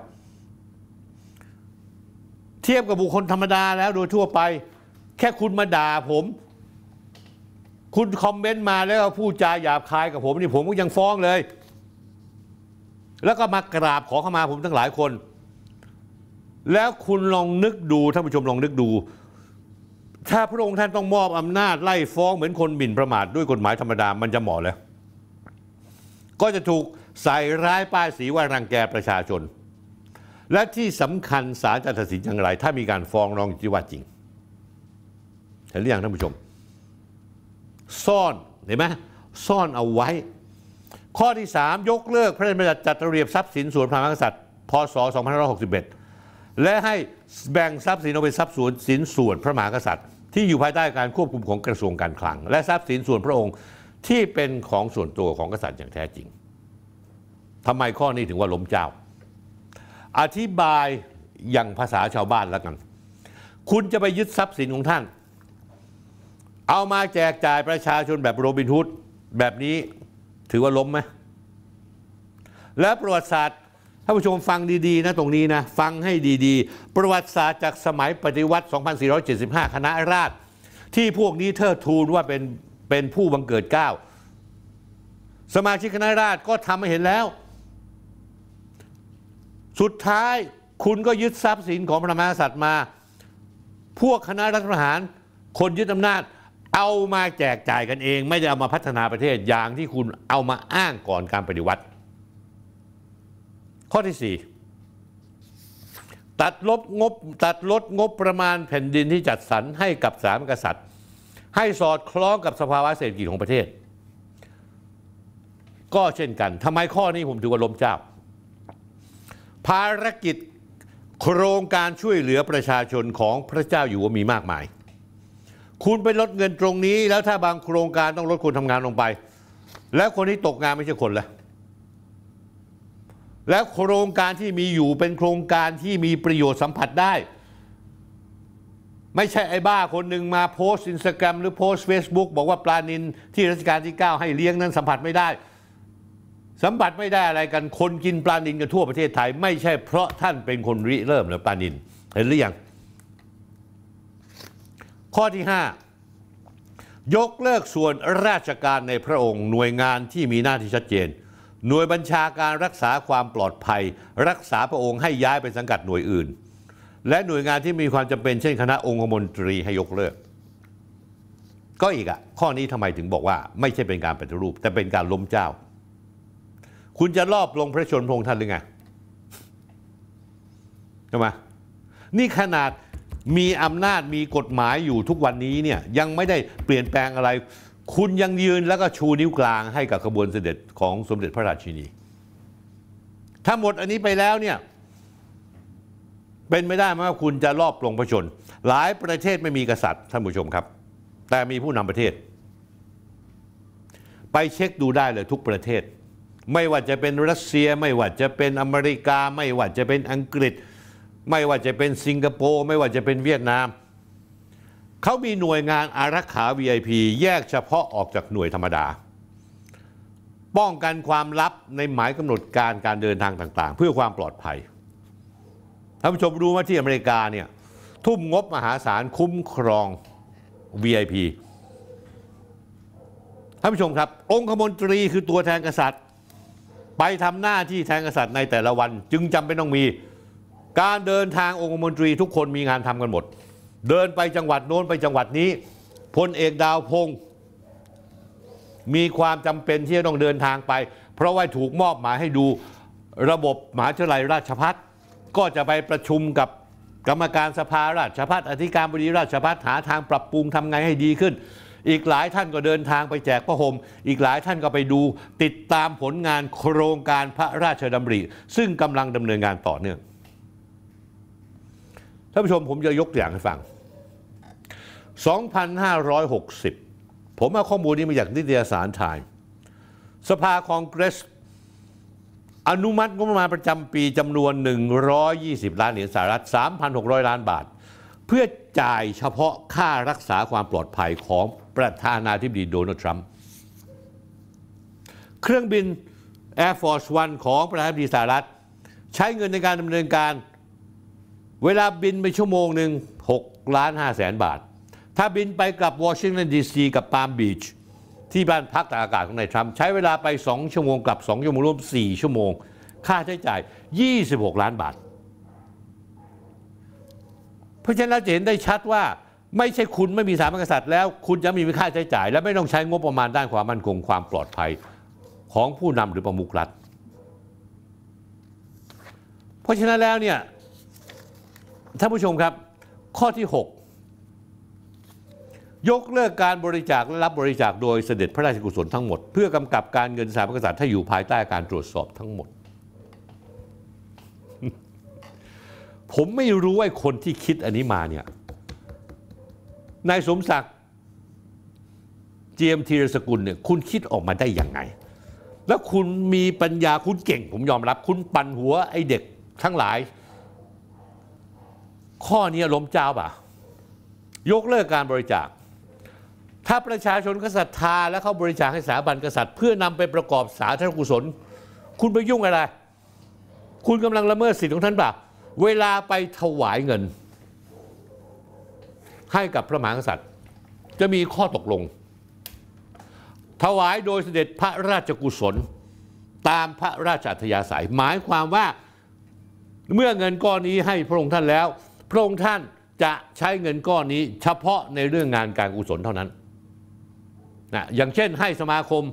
S4: เทียบกับบุคคลธรรมดาแล้วโดยทั่วไป แค่คุณมาด่าผมคุณคอมเมนต์มาแล้วพูดจาหยาบคายกับผม นี่ผมก็ยังฟ้องเลย แล้วก็มากราบขอเข้ามาผมทั้งหลายคน แล้วคุณลองนึกดูท่านผู้ชมลองนึกดู ถ้าพระองค์ท่านต้องมอบอำนาจไล่ฟ้องเหมือนคนหมิ่นประมาทด้วยกฎหมายธรรมดา มันจะเหมาะแล้วก็จะถูกใส่ร้ายป้ายสีว่ารังแกประชาชน และที่สำคัญศาลจะตัดสินอย่างไร ถ้ามีการฟ้องร้องจี่ว่าจริงเห็นหรือยังท่านผู้ชมซ่อนเห็นไหมซ่อนเอาไว้ ข้อที่ 3 ยกเลิกพระราชบัญญัติจัดระเบียบทรัพย์สินส่วนพระมหากษัตริย์ พศ 2561 และให้แบ่งทรัพย์สินออกเป็นทรัพย์ส่วนสินส่วนพระมหากษัตริย์ ที่อยู่ภายใต้การควบคุมของกระทรวงการคลัง และทรัพย์สินส่วนพระองค์ที่เป็นของส่วนตัวของกษัตริย์อย่างแท้จริงทำไมข้อนี้ถึงว่าล้มเจ้า อธิบายอย่างภาษาชาวบ้านแล้วกัน คุณจะไปยึดทรัพย์สินของท่านเอามาแจกจ่ายประชาชนแบบโรบินฮูดแบบนี้ถือว่าล้มไหมและประวัติศาสตร์ท่านผู้ชมฟังดีๆ นะตรงนี้นะ ฟังให้ดีๆ ประวัติศาสตร์จากสมัยปฏิวัติ 2475 คณะราษฎรที่พวกนี้เทิดทูนว่าเป็นเป็นผู้บังเกิดเก้า สมาชิกคณะราษฎรก็ทำให้เห็นแล้ว สุดท้ายคุณก็ยึดทรัพย์สินของพระมหากษัตริย์มา พวกคณะรัฐประหารคนยึดอำนาจเอามาแจกจ่ายกันเองไม่ได้เอามาพัฒนาประเทศอย่างที่คุณเอามาอ้างก่อนการปฏิวัติ ข้อที่ 4 ตัดลบงบตัดลดงบประมาณแผ่นดินที่จัดสรรให้กับสามกษัตริย์ให้สอดคล้องกับสภาวะเศรษฐกิจของประเทศ ก็เช่นกันทำไมข้อนี้ผมถือว่าล้มเจ้าภารกิจโครงการช่วยเหลือประชาชนของพระเจ้าอยู่ว่ามีมากมายคุณไปลดเงินตรงนี้แล้วถ้าบางโครงการต้องลดคนทำงานลงไป แล้วคนที่ตกงานไม่ใช่คนละแล้วโครงการที่มีอยู่เป็นโครงการที่มีประโยชน์สัมผัสได้ ไม่ใช่ไอ้บ้า คนหนึ่งมาโพสต์อินสตาแกรม หรือโพสต์เฟซบุ๊กบอกว่าปลานินที่รัชกาลที่ 9 ให้เลี้ยงนั้น สัมผัสไม่ได้ สัมผัสไม่ได้อะไรกันคนกินปลานินกันทั่วประเทศไทย ไม่ใช่เพราะท่านเป็นคนริเริ่มหรือปลานินเห็นหรือยังข้อที่ 5 ยกเลิกส่วนราชการในพระองค์หน่วยงานที่มีหน้าที่ชัดเจน หน่วยบัญชาการรักษาความปลอดภัย รักษาพระองค์ ให้ย้ายไปสังกัดหน่วยอื่น และหน่วยงานที่มีความจำเป็น เช่นคณะองคมนตรีให้ยกเลิก ก็อีกอะข้อนี้ทำไมถึงบอกว่า ไม่ใช่เป็นการปฏิรูป แต่เป็นการล้มเจ้า คุณจะรอบลงพระชนพง์ท่านหรือไงใช่ไหมนี่ขนาดมีอำนาจมีกฎหมายอยู่ทุกวันนี้เนี่ยยังไม่ได้เปลี่ยนแปลงอะไร คุณยังยืนแล้วก็ชูนิ้วกลางให้กับขบวนเสด็จของสมเด็จพระราชินีถ้าหมดอันนี้ไปแล้วเนี่ยเป็นไม่ได้มากคุณจะรอบปลงประชนหลายประเทศไม่มีกษัตริย์ท่านผู้ชมครับ แต่มีผู้นำประเทศ ไปเช็คดูได้เลยทุกประเทศ ไม่ว่าจะเป็นรัสเซียไม่ว่าจะเป็นอเมริกา ไม่ว่าจะเป็นอังกฤษไม่ว่าจะเป็นสิงคโปร์ ไม่ว่าจะเป็นเวียดนามเขามีหน่วยงานอารักขา VIP แยกเฉพาะออกจากหน่วยธรรมดา ป้องกันความลับในหมายกำหนดการการเดินทางต่างๆ เพื่อความปลอดภัยท่านผู้ชมดูมว่าที่อเมริกาเนี่ยทุ่มงบมหาศาลคุ้มครอง VIP ท่านผู้ชมครับ องคมนตรีคือตัวแทนกษัตริย์ ไปทำหน้าที่แทนกษัตริย์ในแต่ละวันจึงจำเป็นต้องมีการเดินทางองคมนตรีทุกคนมีงานทำกันหมด เดินไปจังหวัดโน้นไปจังหวัดนี้ พลเอกดาวพงศ์มีความจำเป็นที่จะต้องเดินทางไป เพราะว่าถูกมอบหมายให้ดูระบบหมหาเิลัยราชพัฒก็จะไปประชุมกับกรรมการสภาราชพัฒอธิการบดีราชพัฒหาทางปรับปรุงทำไงให้ดีขึ้น อีกหลายท่านก็เดินทางไปแจกพระหมอีกหลายท่านก็ไปดูติดตามผลงานโครงการพระราชดำริ ซึ่งกำลังดำเนินงานต่อเนื่องท่านผู้ชม ผมจะยกตัวอย่างให้ฟัง 2,560 ผมเอาข้อมูลนี้มาจากนิตยสารไทม์สภาคองเกรส อนุมัติงบประมาณประจำปีจำนวน 120 ล้านเหรียญสหรัฐ 3,600 ล้านบาท เพื่อจ่ายเฉพาะค่ารักษาความปลอดภัยของประธานาธิบดีโดนัลด์ทรัมป์ เครื่องบิน Air Force One ของประธานาธิบดีสหรัฐ ใช้เงินในการดำเนินการเวลาบินไปชั่วโมงหนึ่ง6 ล้าน5แสนบาท ถ้าบินไปกับวอชิงตันดีซีกับปาล์มบีชที่บ้านพักตากอากาศของนายทรัมป์ใช้เวลาไป 2 ชั่วโมงกลับ 2 ชั่วโมง รวม 4 ชั่วโมงค่าใช้จ่าย 26 ล้านบาท เพราะฉะนั้นเราจะเห็นได้ชัดว่าไม่ใช่คุณไม่มีสามกษัตริย์ แล้วคุณจะมีค่าใช้จ่าย และไม่ต้องใช้งบประมาณด้านความมั่นคงความปลอดภัยของผู้นำหรือประมุขรัฐเพราะฉะนั้นแล้วเนี่ยท่านผู้ชมครับ ข้อที่ 6 ยกเลิกการบริจาคและรับบริจาคโดยเสด็จพระราชกุศลทั้งหมดเพื่อกำกับการเงินสาบกษัตริย์ให้อยู่ภายใต้การตรวจสอบทั้งหมด ผมไม่รู้ว่าคนที่คิดอันนี้มาเนี่ยนายสมศักดิ์เจียมธีรสกุลเนี่ยคุณคิดออกมาได้ยังไง แล้วคุณมีปัญญาคุณเก่งผมยอมรับคุณปั่นหัวไอ้เด็กทั้งหลายข้อนี้ล้มเจ้าป่ะ ยกเลิกการบริจาค ถ้าประชาชนก็ศรัทธาและเขาบริจาคให้สถาบันกษัตริย์ เพื่อนำไปประกอบสาธารณกุศล คุณไปยุ่งอะไร คุณกำลังละเมิดสิทธิของท่านป่ะเวลาไปถวายเงิน ให้กับพระมหากษัตริย์ จะมีข้อตกลง ถวายโดยเสด็จพระราชกุศล ตามพระราชอัธยาศัย หมายความว่าเมื่อเงินก้อนนี้ให้พระองค์ท่านแล้วพระองค์ท่านจะใช้เงินก้อนนี้เฉพาะในเรื่องงานการกุศลเท่านั้นนะ อย่างเช่น ให้สมาคม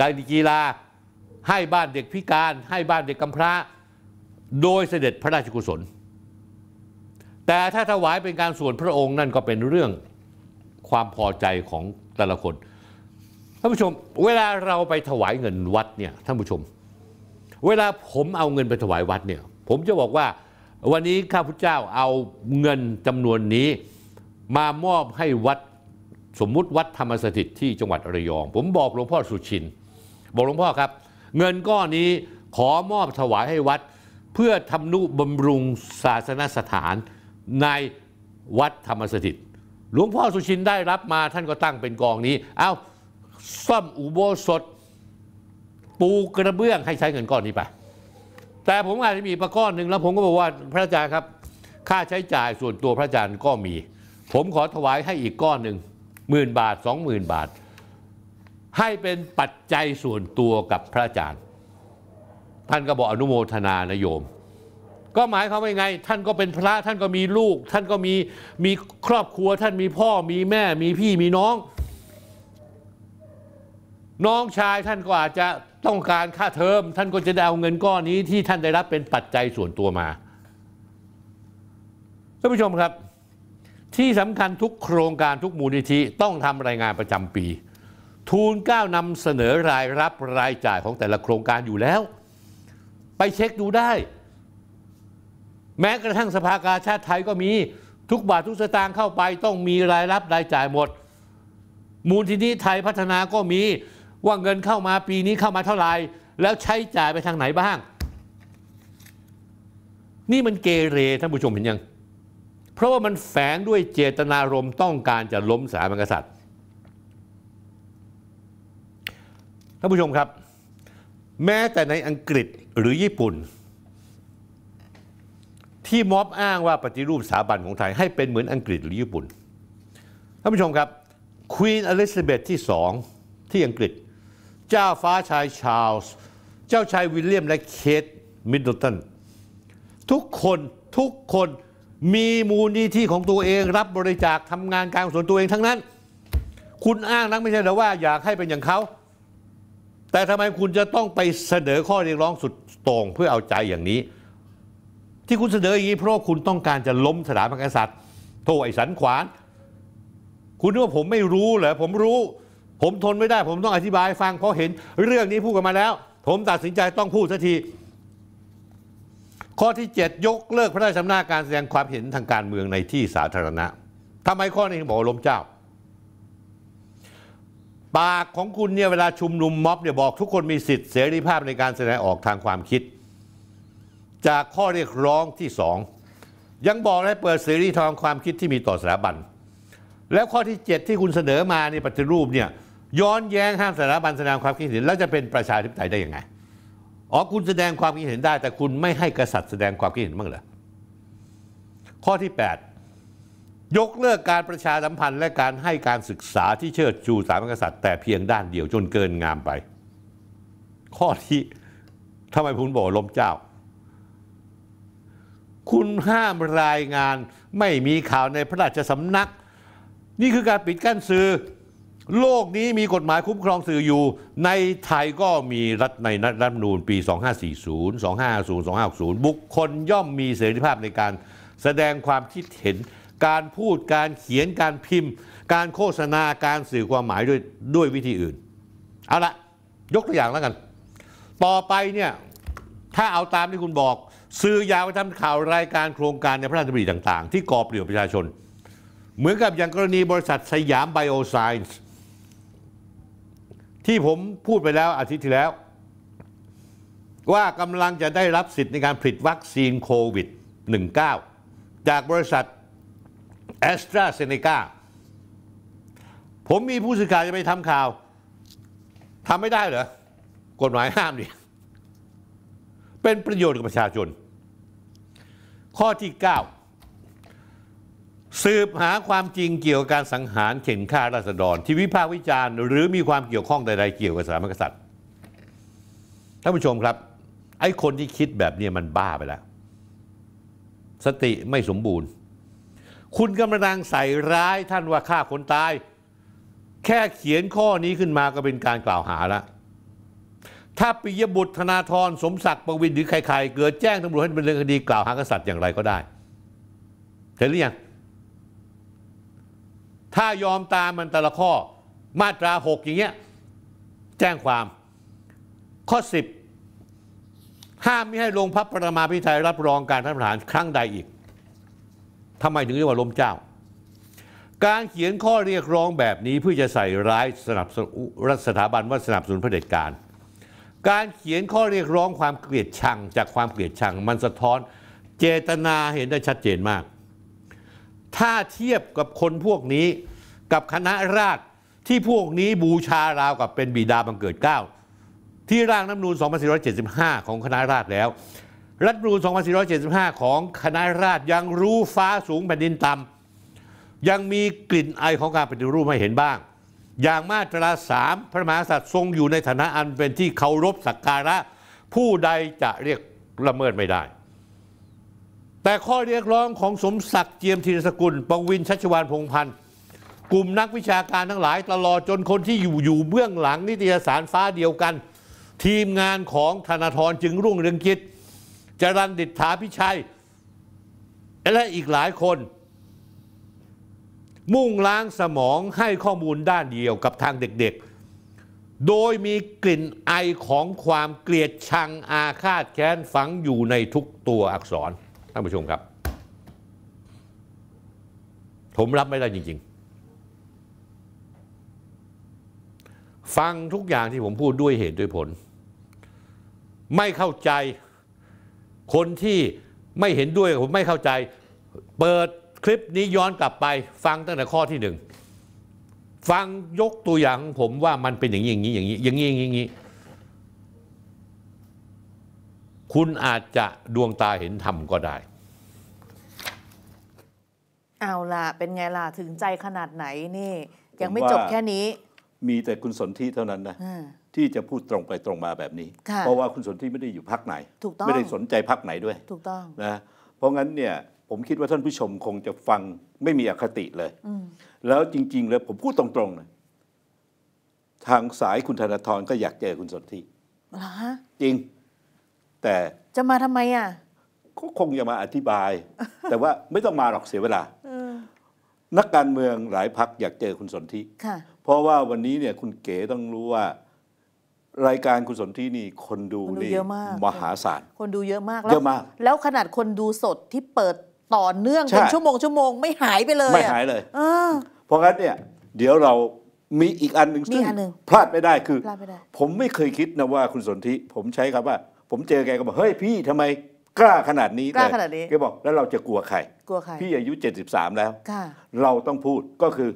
S4: การกีฬา ให้บ้านเด็กพิการ ให้บ้านเด็กกำพร้าโดยเสด็จพระราชกุศล แต่ถ้าถวายเป็นการส่วนพระองค์นั่นก็เป็นเรื่องความพอใจของแต่ละคน ท่านผู้ชมเวลาเราไปถวายเงินวัดเนี่ยท่านผู้ชม เวลาผมเอาเงินไปถวายวัดเนี่ยผมจะบอกว่าวันนี้ข้าพุทธเจ้าเอาเงินจำนวนนี้มามอบให้วัดสมมุติวัดธรรมสถิตที่จังหวัดระยอง ผมบอกหลวงพ่อสุชินบอกหลวงพ่อครับเงินก้อนนี้ขอมอบถวายให้วัด เพื่อทำนุบำรุงศาสนสถานในวัดธรรมสถิตหลวงพ่อสุชินได้รับมาท่านก็ตั้งเป็นกองนี้ เอาซ่อมอุโบสถ ปูกระเบื้องให้ใช้เงินก้อนนี้ไปแต่ผมอาจจะมีประก้อนหนึ่งแล้วผมก็บอกว่าพระอาจารย์ครับ ค่าใช้จ่ายส่วนตัวพระอาจารย์ก็มี ผมขอถวายให้อีกก้อนหนึ่งหมื่นบาทสองหมื่นบาท ให้เป็นปัจจัยส่วนตัวกับพระอาจารย์ ท่านก็บอกอนุโมทนานโยม ก็หมายความว่าไง ท่านก็เป็นพระท่านก็มีลูกท่านก็มีมีครอบครัว ท่านมีพ่อมีแม่มีพี่มีน้อง น้องชายท่านก็อาจจะต้องการค่าเทอมท่านก็จะได้เอาเงินก้อนนี้ที่ท่านได้รับเป็นปัจจัยส่วนตัวมาท่านผู้ชมครับ ที่สำคัญทุกโครงการทุกมูลนิธิต้องทำรายงานประจำปี ทูลก้าวนำเสนอรายรับรายจ่ายของแต่ละโครงการอยู่แล้ว ไปเช็คดูได้ แม้กระทั่งสภากาชาติไทยก็มี ทุกบาททุกสตางค์เข้าไปต้องมีรายรับรายจ่ายหมด มูลนิธิไทยพัฒนาก็มีว่าเงินเข้ามาปีนี้เข้ามาเท่าไหร่ แล้วใช้จ่ายไปทางไหนบ้างนี่มันเกเรท่านผู้ชมเห็นยัง เพราะว่ามันแฝงด้วยเจตนารมณ์ต้องการจะล้มสถาบันกษัตริย์ท่านผู้ชมครับแม้แต่ในอังกฤษหรือญี่ปุ่น ที่ม็อบอ้างว่าปฏิรูปสถาบันของไทยให้เป็นเหมือนอังกฤษหรือญี่ปุ่นท่านผู้ชมครับควีนอลิซาเบธที่สองที่อังกฤษเจ้าฟ้าชายชาลส์ เจ้าชายวิลเลียมและเคทมิดเดิลตัน ทุกคนทุกคนมีมูลนิธิของตัวเองรับบริจาคทำงานการส่วนตัวเองทั้งนั้น คุณอ้างนักไม่ใช่หรือว่าอยากให้เป็นอย่างเขา แต่ทำไมคุณจะต้องไปเสนอข้อเรียกร้องสุดตรงเพื่อเอาใจอย่างนี้ ที่คุณเสนออย่างนี้เพราะคุณต้องการจะล้มสถาบันกษัตริย์โทไอสันขวาน คุณว่าผมไม่รู้เหรอ ผมรู้ผมทนไม่ได้ผมต้องอธิบายฟังเพราะเห็นเรื่องนี้พูดกันมาแล้ว ผมตัดสินใจต้องพูดสักที ข้อที่ 7 ยกเลิกพระราชอำนาจการแสดงความเห็นทางการเมืองในที่สาธารณะทำไมข้อนี้บอกล้มเจ้า ปากของคุณเนี่ยเวลาชุมนุมม็อบเนี่ยบอกทุกคนมีสิทธิเสรีภาพในการแสดงออกทางความคิด จากข้อเรียกร้องที่สองยังบอกให้เปิดเสรีทางความคิดที่มีต่อสถาบันแล้วข้อที่ 7 ที่คุณเสนอมาในปฏิรูปเนี่ยย้อนแย้งห้ามสถาบันแสดง ความคิดเห็น แล้วจะเป็นประชาธิปไตยได้ยังไงอ๋อคุณแสดงความคิดเห็นได้ แต่คุณไม่ให้กษัตริย์แสดงความคิดเห็นบ้างเหรอข้อที่ 8 ยกเลิกการประชาสัมพันธ์และการให้การศึกษาที่เชิดชูสามกษัตริย์ แต่เพียงด้านเดียวจนเกินงามไป ข้อที่ทำไมคุณบอกล้มเจ้า คุณห้ามรายงานไม่มีข่าวในพระราชสำนัก นี่คือการปิดกั้นสื่อโลกนี้มีกฎหมายคุ้มครองสื่ออยู่ ในไทยก็มีรัฐในรัฐมนูญปี 2540 250 260 บุคคลย่อมมีเสรีภาพในการแสดงความคิดเห็นการพูดการเขียนการพิมพ์ การโฆษณาการสื่อความหมายด้วยด้วยวิธีอื่น เอาละยกตัวอย่างแล้วกัน ต่อไปเนี่ย ถ้าเอาตามที่คุณบอก สื่อยาวไปทำข่าวรายการโครงการในพระราชบัญญัติต่าง ๆ ที่ก่อประโยชน์ประชาชน เหมือนกับอย่างกรณีบริษัทสยามไบโอไซน์ที่ผมพูดไปแล้วอาทิตย์ที่แล้ว ว่ากำลังจะได้รับสิทธิ์ในการผลิตวัคซีนโควิด -19 จากบริษัทแอสตราเซเนกาผมมีผู้สื่อข่าวจะไปทำข่าวทำไม่ได้เหรอกฎหมายห้ามดิ เป็นประโยชน์กับประชาชน ข้อที่ 9สืบหาความจริงเกี่ยวกับการสังหารเข็นฆ่าราษฎร ที่วิพากษ์วิจารณ์ หรือมีความเกี่ยวข้องใด ๆ เกี่ยวกับสถาบันกษัตริย์ท่านผู้ชมครับ ไอ้คนที่คิดแบบนี้มันบ้าไปแล้ว สติไม่สมบูรณ์ คุณกำลังใส่ร้ายท่านว่าฆ่าคนตาย แค่เขียนข้อนี้ขึ้นมาก็เป็นการกล่าวหาละ ถ้าปิยบุตรธนาธรสมศักดิ์ประวินหรือใครๆเกิดแจ้งตำรวจให้ดำเนินคดีกล่าวหากษัตริย์อย่างไรก็ได้เห็นหรือยังถ้ายอมตามมันแต่ละข้อมาตราหกอย่างเงี้ยแจ้งความข้อสิบห้ามไม่ให้ลงพระประมาพิไทยรับรองการทัฐประหารครั้งใดอีกทำไมถึงเรียกว่าล้มเจ้า การเขียนข้อเรียกร้องแบบนี้เพื่อจะใส่ร้ายสนับสนุนรัฐสถาบันว่าสนับสนุนเผด็จการ การเขียนข้อเรียกร้องความเกลียดชัง จากความเกลียดชัง มันสะท้อนเจตนาเห็นได้ชัดเจนมากถ้าเทียบกับคนพวกนี้กับคณะราษฎรที่พวกนี้บูชาราวกับเป็นบิดาบังเกิดเก้าที่ร่างรัฐมนูน 2475 ของคณะราษฎรแล้วรัฐมนูล2475 ของคณะราษฎรยังรู้ฟ้าสูงแผ่นดินต่ำยังมีกลิ่นไอของการปฏิรูปให้เห็นบ้าง อย่างมาตราสามพระมหากษัตริย์ทรงอยู่ในฐานะอันเป็นที่เคารพสักการะ ผู้ใดจะเรียกละเมิดไม่ได้แต่ข้อเรียกร้องของสมศักดิ์เจียมธีรสกุลปวินชัชวานพงพันธ์ กลุ่มนักวิชาการทั้งหลายตลอดจนคนที่อยู่อยู่เบื้องหลังนิตยสารฟ้าเดียวกัน ทีมงานของธนาธรจึงรุ่งเรืองกิจ จรันดิษฐาพิชัย และอีกหลายคน มุ่งล้างสมองให้ข้อมูลด้านเดียวกับทางเด็กๆ โดยมีกลิ่นไอของความเกลียดชังอาฆาตแค้นฝังอยู่ในทุกตัวอักษรท่านผู้ชมครับผมรับไม่ได้จริงๆ ฟังทุกอย่างที่ผมพูดด้วยเหตุด้วยผล ไม่เข้าใจคนที่ไม่เห็นด้วยผมไม่เข้าใจ เปิดคลิปนี้ย้อนกลับไป ฟังตั้งแต่ข้อที่หนึ่ง ฟังยกตัวอย่างของผมว่ามันเป็นอย่างนี้อย่างนี้อย่างนี้อย่างนี้อย่างนี้คุณอาจจะดวงตาเห็นธรรมก็ได้
S2: เอาล่ะเป็นไงล่ะถึงใจขนาดไหนนี่ ยังไม่จบแค่นี้
S4: มีแต่
S1: คุณสนธิเท่านั้นนะที่จะพูดตรงไปตรงมาแบบนี้ เพราะว่าคุณสนธิไม่ได้อยู่พักไหน ไม่ได้สนใจพักไหนด้วยถูกต้องนะเพราะงั้นเนี่ยผมคิดว่าท่านผู้ชมคงจะฟังไม่มีอคติเลยแล้วจริง ๆ แล้วผมพูดตรงๆนะทางสายคุณธนาธรก็อยากเจอคุณสนธิจริงแต่
S2: จะมาทำไมอ่ะ
S1: ก็คงจะมาอธิบาย แต่ว่าไม่ต้องมาหรอกเสียเวลานักการเมืองหลายพักอยากเจอคุณสนธิเพราะว่าวันนี้เนี่ยคุณเก๋ต้องรู้ว่า รายการคุณสนธินี่ คนดูนี่มหาศาล
S2: คนดูเยอะมากแล้วแล้วขนาดคนดูสดที่เปิดต่อเนื่องเป็นชั่วโมงชั่วโมงไม่หายไปเลยไม่ห
S1: ายเลยเพราะงั้นเนี่ยเดี๋ยวเรามีอีกอันหนึ่งซึ่งพลาดไม่ได้คือ ผมไม่เคยคิดนะว่าคุณสนธิผมใช้คำว่าผมเจอแกก็บอกเฮ้ยพี่ทำไมกล้าขนาดนี้กล้าขนาดนี้แกบอก แล้วเราจะกลัวใคร กลัวใคร พี่อายุ 73 แล้วเราต้องพูดก็คือ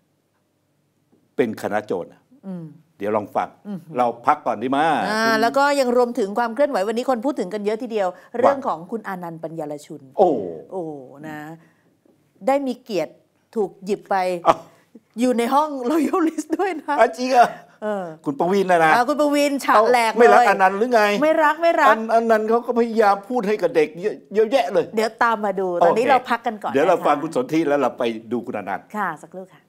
S1: 2475เป็นคณะโจรเดี๋ยวลองฟัง เราพักก่อนดีมา
S2: แล้วก็ยังรวมถึงความเคลื่อนไหว วันนี้คนพูดถึงกันเยอะทีเดียว เรื่องของคุณอนันต์ปัญญาลชุนโอ้ โอ้นะ ได้มีเกียรติถูกหยิบไป อยู่ในห้องรอยัลลิสด้วยนะจริงอ่ะ
S1: คุณประวินนะนะคุณ
S2: ประวินฉาแหลกไม่รักอ
S1: นันต์หรือไง ไม่รักไม่รักอนันต์เขาก็พยายามพูดให้กับเด็ก เยอะแยะเลย เดี๋ยวตามมาดูตอนนี้เราพักกันก่อนเดี๋ยวเราฟังคุณสนธิแล้วเราไปดูคุณอนันต์ค่ะ สักครู่ค่ะ